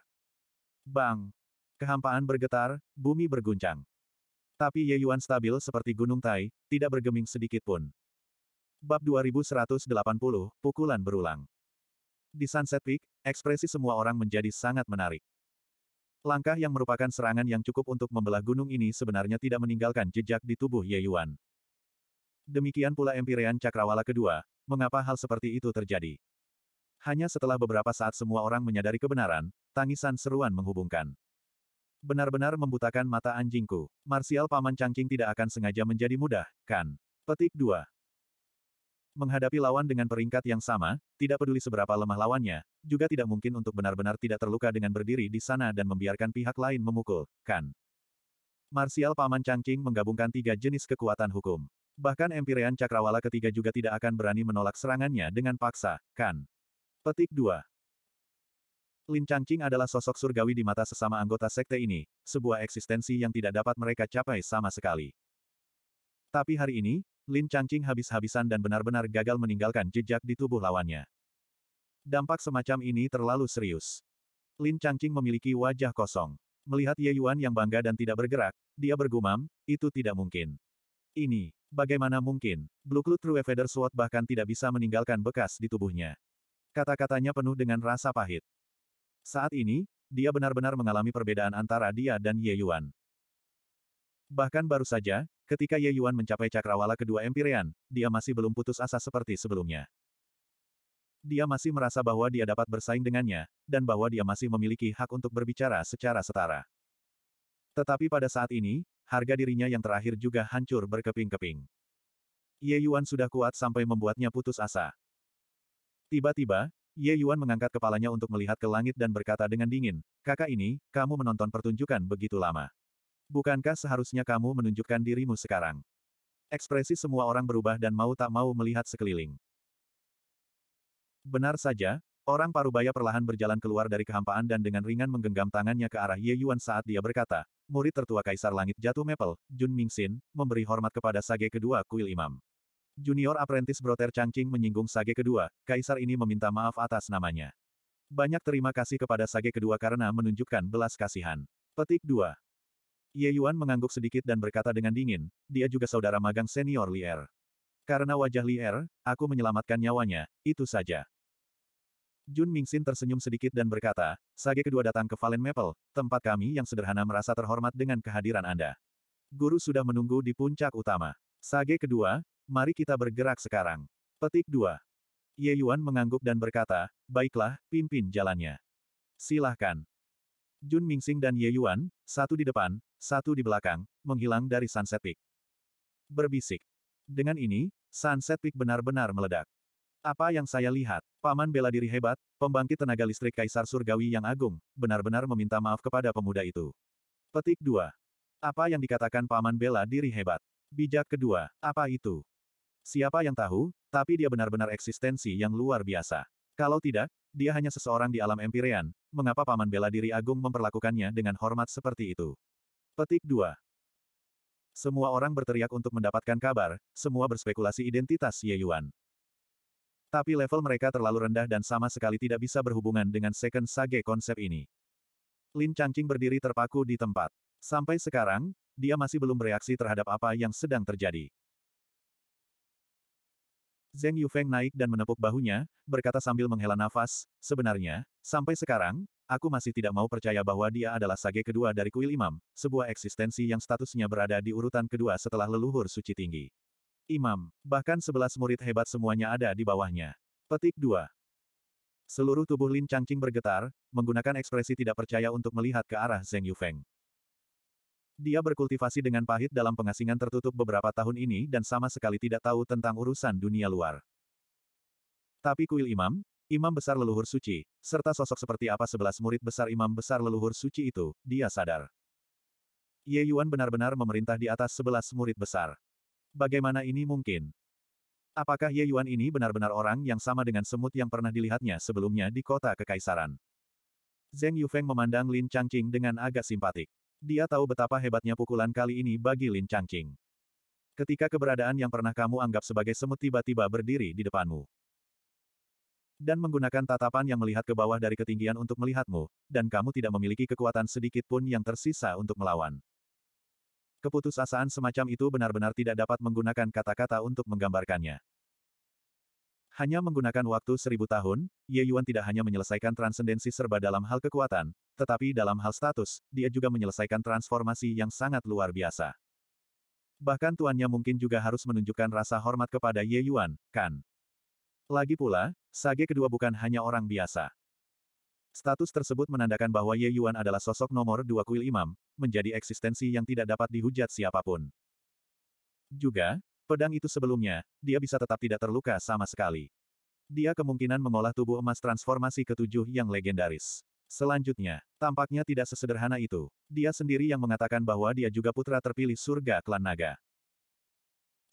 Bang! Kehampaan bergetar, bumi berguncang. Tapi Ye Yuan stabil seperti gunung Tai, tidak bergeming sedikitpun. Bab 2180, Pukulan Berulang Di Sunset Peak, ekspresi semua orang menjadi sangat menarik. Langkah yang merupakan serangan yang cukup untuk membelah gunung ini sebenarnya tidak meninggalkan jejak di tubuh Ye Yuan. Demikian pula Empirean Cakrawala kedua, mengapa hal seperti itu terjadi? Hanya setelah beberapa saat semua orang menyadari kebenaran, tangisan seruan menghubungkan. Benar-benar membutakan mata anjingku. Marsial Paman Cangking tidak akan sengaja menjadi mudah, kan? Petik 2. Menghadapi lawan dengan peringkat yang sama, tidak peduli seberapa lemah lawannya, juga tidak mungkin untuk benar-benar tidak terluka dengan berdiri di sana dan membiarkan pihak lain memukul, kan? Marsial Paman Changqing menggabungkan tiga jenis kekuatan hukum. Bahkan Empirean Cakrawala ketiga juga tidak akan berani menolak serangannya dengan paksa, kan? Petik 2. Lin Changqing adalah sosok surgawi di mata sesama anggota sekte ini, sebuah eksistensi yang tidak dapat mereka capai sama sekali. Tapi hari ini, Lin Changqing habis-habisan dan benar-benar gagal meninggalkan jejak di tubuh lawannya. Dampak semacam ini terlalu serius. Lin Changqing memiliki wajah kosong. Melihat Ye Yuan yang bangga dan tidak bergerak, dia bergumam, itu tidak mungkin. Ini, bagaimana mungkin? Blue Clue True Feather Sword bahkan tidak bisa meninggalkan bekas di tubuhnya. Kata-katanya penuh dengan rasa pahit. Saat ini, dia benar-benar mengalami perbedaan antara dia dan Ye Yuan. Bahkan baru saja, ketika Ye Yuan mencapai cakrawala kedua Empyrean, dia masih belum putus asa seperti sebelumnya. Dia masih merasa bahwa dia dapat bersaing dengannya, dan bahwa dia masih memiliki hak untuk berbicara secara setara. Tetapi pada saat ini, harga dirinya yang terakhir juga hancur berkeping-keping. Ye Yuan sudah kuat sampai membuatnya putus asa. Tiba-tiba, Ye Yuan mengangkat kepalanya untuk melihat ke langit dan berkata dengan dingin, kakak ini, kamu menonton pertunjukan begitu lama. Bukankah seharusnya kamu menunjukkan dirimu sekarang? Ekspresi semua orang berubah dan mau tak mau melihat sekeliling. Benar saja, orang parubaya perlahan berjalan keluar dari kehampaan dan dengan ringan menggenggam tangannya ke arah Ye Yuan saat dia berkata, murid tertua Kaisar Langit Jatuh Mepel, Jun Mingxin, memberi hormat kepada sage kedua kuil imam. Junior apprentice Broter Changqing menyinggung sage kedua, kaisar ini meminta maaf atas namanya. Banyak terima kasih kepada sage kedua karena menunjukkan belas kasihan. Petik 2. Ye Yuan mengangguk sedikit dan berkata dengan dingin, dia juga saudara magang senior Li Er. Karena wajah Li Er, aku menyelamatkan nyawanya, itu saja. Jun Mingxin tersenyum sedikit dan berkata, Sage kedua datang ke Valen Maple, tempat kami yang sederhana merasa terhormat dengan kehadiran Anda. Guru sudah menunggu di puncak utama. Sage kedua, mari kita bergerak sekarang. Petik dua. Ye Yuan mengangguk dan berkata, baiklah, pimpin jalannya. Silahkan. Jun Mingxing dan Ye Yuan, satu di depan, satu di belakang, menghilang dari Sunset Peak. Berbisik. Dengan ini, Sunset Peak benar-benar meledak. Apa yang saya lihat? Paman bela diri hebat, pembangkit tenaga listrik Kaisar Surgawi yang agung, benar-benar meminta maaf kepada pemuda itu. Petik 2. Apa yang dikatakan Paman bela diri hebat? Bijak kedua, apa itu? Siapa yang tahu, tapi dia benar-benar eksistensi yang luar biasa. Kalau tidak, dia hanya seseorang di alam Empyrean, mengapa paman bela diri agung memperlakukannya dengan hormat seperti itu. Petik 2. Semua orang berteriak untuk mendapatkan kabar, semua berspekulasi identitas Ye Yuan. Tapi level mereka terlalu rendah dan sama sekali tidak bisa berhubungan dengan second sage konsep ini. Lin Changqing berdiri terpaku di tempat. Sampai sekarang, dia masih belum bereaksi terhadap apa yang sedang terjadi. Zheng Yufeng naik dan menepuk bahunya, berkata sambil menghela nafas, sebenarnya, sampai sekarang, aku masih tidak mau percaya bahwa dia adalah sage kedua dari kuil imam, sebuah eksistensi yang statusnya berada di urutan kedua setelah leluhur suci tinggi. Imam, bahkan sebelas murid hebat semuanya ada di bawahnya. Petik 2. Seluruh tubuh Lin Changqing bergetar, menggunakan ekspresi tidak percaya untuk melihat ke arah Zheng Yufeng. Dia berkultivasi dengan pahit dalam pengasingan tertutup beberapa tahun ini dan sama sekali tidak tahu tentang urusan dunia luar. Tapi kuil imam, imam besar leluhur suci, serta sosok seperti apa sebelas murid besar imam besar leluhur suci itu, dia sadar. Ye Yuan benar-benar memerintah di atas sebelas murid besar. Bagaimana ini mungkin? Apakah Ye Yuan ini benar-benar orang yang sama dengan semut yang pernah dilihatnya sebelumnya di kota kekaisaran? Zheng Yufeng memandang Lin Changqing dengan agak simpatik. Dia tahu betapa hebatnya pukulan kali ini bagi Lin Changqing. Ketika keberadaan yang pernah kamu anggap sebagai semut tiba-tiba berdiri di depanmu. Dan menggunakan tatapan yang melihat ke bawah dari ketinggian untuk melihatmu, dan kamu tidak memiliki kekuatan sedikit pun yang tersisa untuk melawan. Keputusasaan semacam itu benar-benar tidak dapat menggunakan kata-kata untuk menggambarkannya. Hanya menggunakan waktu seribu tahun, Ye Yuan tidak hanya menyelesaikan transendensi serba dalam hal kekuatan, tetapi dalam hal status, dia juga menyelesaikan transformasi yang sangat luar biasa. Bahkan tuannya mungkin juga harus menunjukkan rasa hormat kepada Ye Yuan, kan? Lagi pula, Sage kedua bukan hanya orang biasa. Status tersebut menandakan bahwa Ye Yuan adalah sosok nomor dua kuil imam, menjadi eksistensi yang tidak dapat dihujat siapapun. Juga, pedang itu sebelumnya, dia bisa tetap tidak terluka sama sekali. Dia kemungkinan mengolah tubuh emas transformasi ketujuh yang legendaris. Selanjutnya, tampaknya tidak sesederhana itu. Dia sendiri yang mengatakan bahwa dia juga putra terpilih surga klan naga.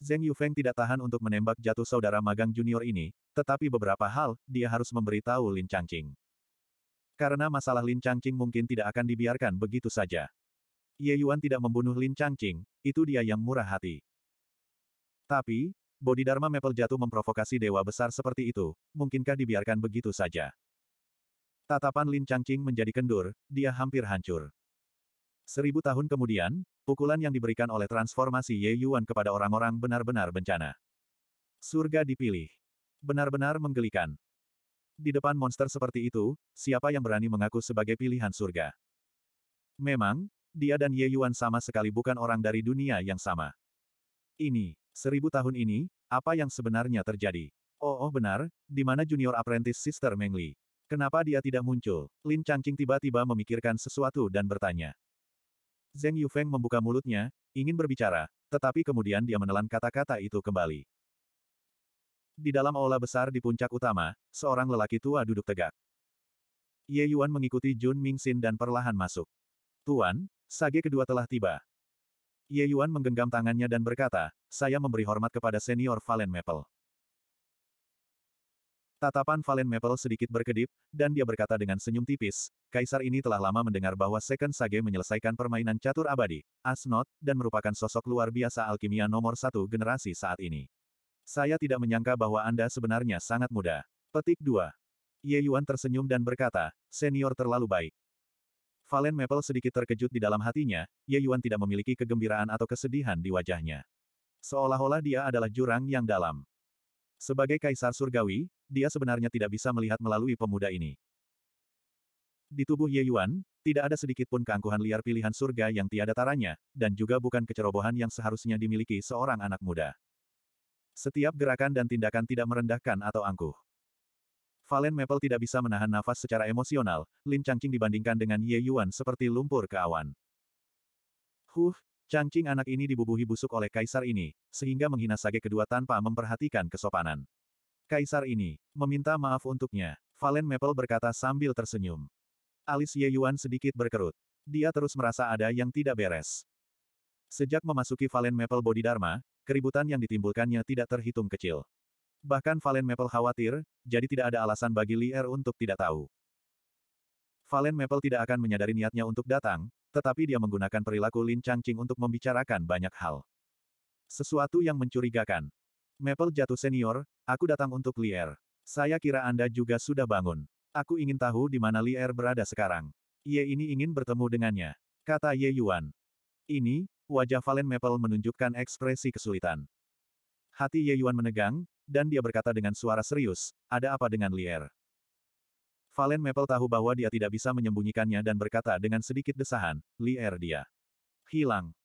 Zeng Yufeng tidak tahan untuk menembak jatuh saudara magang junior ini, tetapi beberapa hal, dia harus memberitahu Lin Changqing. Karena masalah Lin Changqing mungkin tidak akan dibiarkan begitu saja. Ye Yuan tidak membunuh Lin Changqing, itu dia yang murah hati. Tapi, bodi dharma Maple jatuh memprovokasi dewa besar seperti itu, mungkinkah dibiarkan begitu saja? Tatapan Lin Changqing menjadi kendur, dia hampir hancur. Seribu tahun kemudian, pukulan yang diberikan oleh transformasi Ye Yuan kepada orang-orang benar-benar bencana. Surga dipilih. Benar-benar menggelikan. Di depan monster seperti itu, siapa yang berani mengaku sebagai pilihan surga? Memang, dia dan Ye Yuan sama sekali bukan orang dari dunia yang sama. Ini Seribu tahun ini, apa yang sebenarnya terjadi? Oh, oh benar, di mana junior apprentice Sister Meng Li? Kenapa dia tidak muncul? Lin Changqing tiba-tiba memikirkan sesuatu dan bertanya. Zeng Yufeng membuka mulutnya, ingin berbicara, tetapi kemudian dia menelan kata-kata itu kembali. Di dalam aula besar di puncak utama, seorang lelaki tua duduk tegak. Ye Yuan mengikuti Jun Mingxin dan perlahan masuk. Tuan, sage kedua telah tiba. Ye Yuan menggenggam tangannya dan berkata, saya memberi hormat kepada senior Valen Maple. Tatapan Valen Maple sedikit berkedip, dan dia berkata dengan senyum tipis, Kaisar ini telah lama mendengar bahwa Second Sage menyelesaikan permainan catur abadi, Asnot, dan merupakan sosok luar biasa alkimia nomor satu generasi saat ini. Saya tidak menyangka bahwa Anda sebenarnya sangat muda. Petik 2. Ye Yuan tersenyum dan berkata, senior terlalu baik. Valen Maple sedikit terkejut di dalam hatinya, Ye ya Yuan tidak memiliki kegembiraan atau kesedihan di wajahnya. Seolah-olah dia adalah jurang yang dalam. Sebagai kaisar surgawi, dia sebenarnya tidak bisa melihat melalui pemuda ini. Di tubuh Ye Yuan, tidak ada sedikit pun keangkuhan liar pilihan surga yang tiada taranya, dan juga bukan kecerobohan yang seharusnya dimiliki seorang anak muda. Setiap gerakan dan tindakan tidak merendahkan atau angkuh. Valen Maple tidak bisa menahan nafas secara emosional, Lin Changqing dibandingkan dengan Ye Yuan seperti lumpur ke awan. Huh, Changqing anak ini dibubuhi busuk oleh kaisar ini, sehingga menghina sage kedua tanpa memperhatikan kesopanan. Kaisar ini, meminta maaf untuknya, Valen Maple berkata sambil tersenyum. Alis Ye Yuan sedikit berkerut. Dia terus merasa ada yang tidak beres. Sejak memasuki Valen Maple Bodhidharma, keributan yang ditimbulkannya tidak terhitung kecil. Bahkan Valen Maple khawatir, jadi tidak ada alasan bagi Li Er untuk tidak tahu. Valen Maple tidak akan menyadari niatnya untuk datang, tetapi dia menggunakan perilaku Lin Changqing untuk membicarakan banyak hal. Sesuatu yang mencurigakan. Maple jatuh senior, aku datang untuk Li Er. Saya kira Anda juga sudah bangun. Aku ingin tahu di mana Li Er berada sekarang. Ye ini ingin bertemu dengannya. Kata Ye Yuan. Ini, wajah Valen Maple menunjukkan ekspresi kesulitan. Hati Ye Yuan menegang, dan dia berkata dengan suara serius, ada apa dengan Lier? Valen Maple tahu bahwa dia tidak bisa menyembunyikannya dan berkata dengan sedikit desahan, Lier dia. Hilang.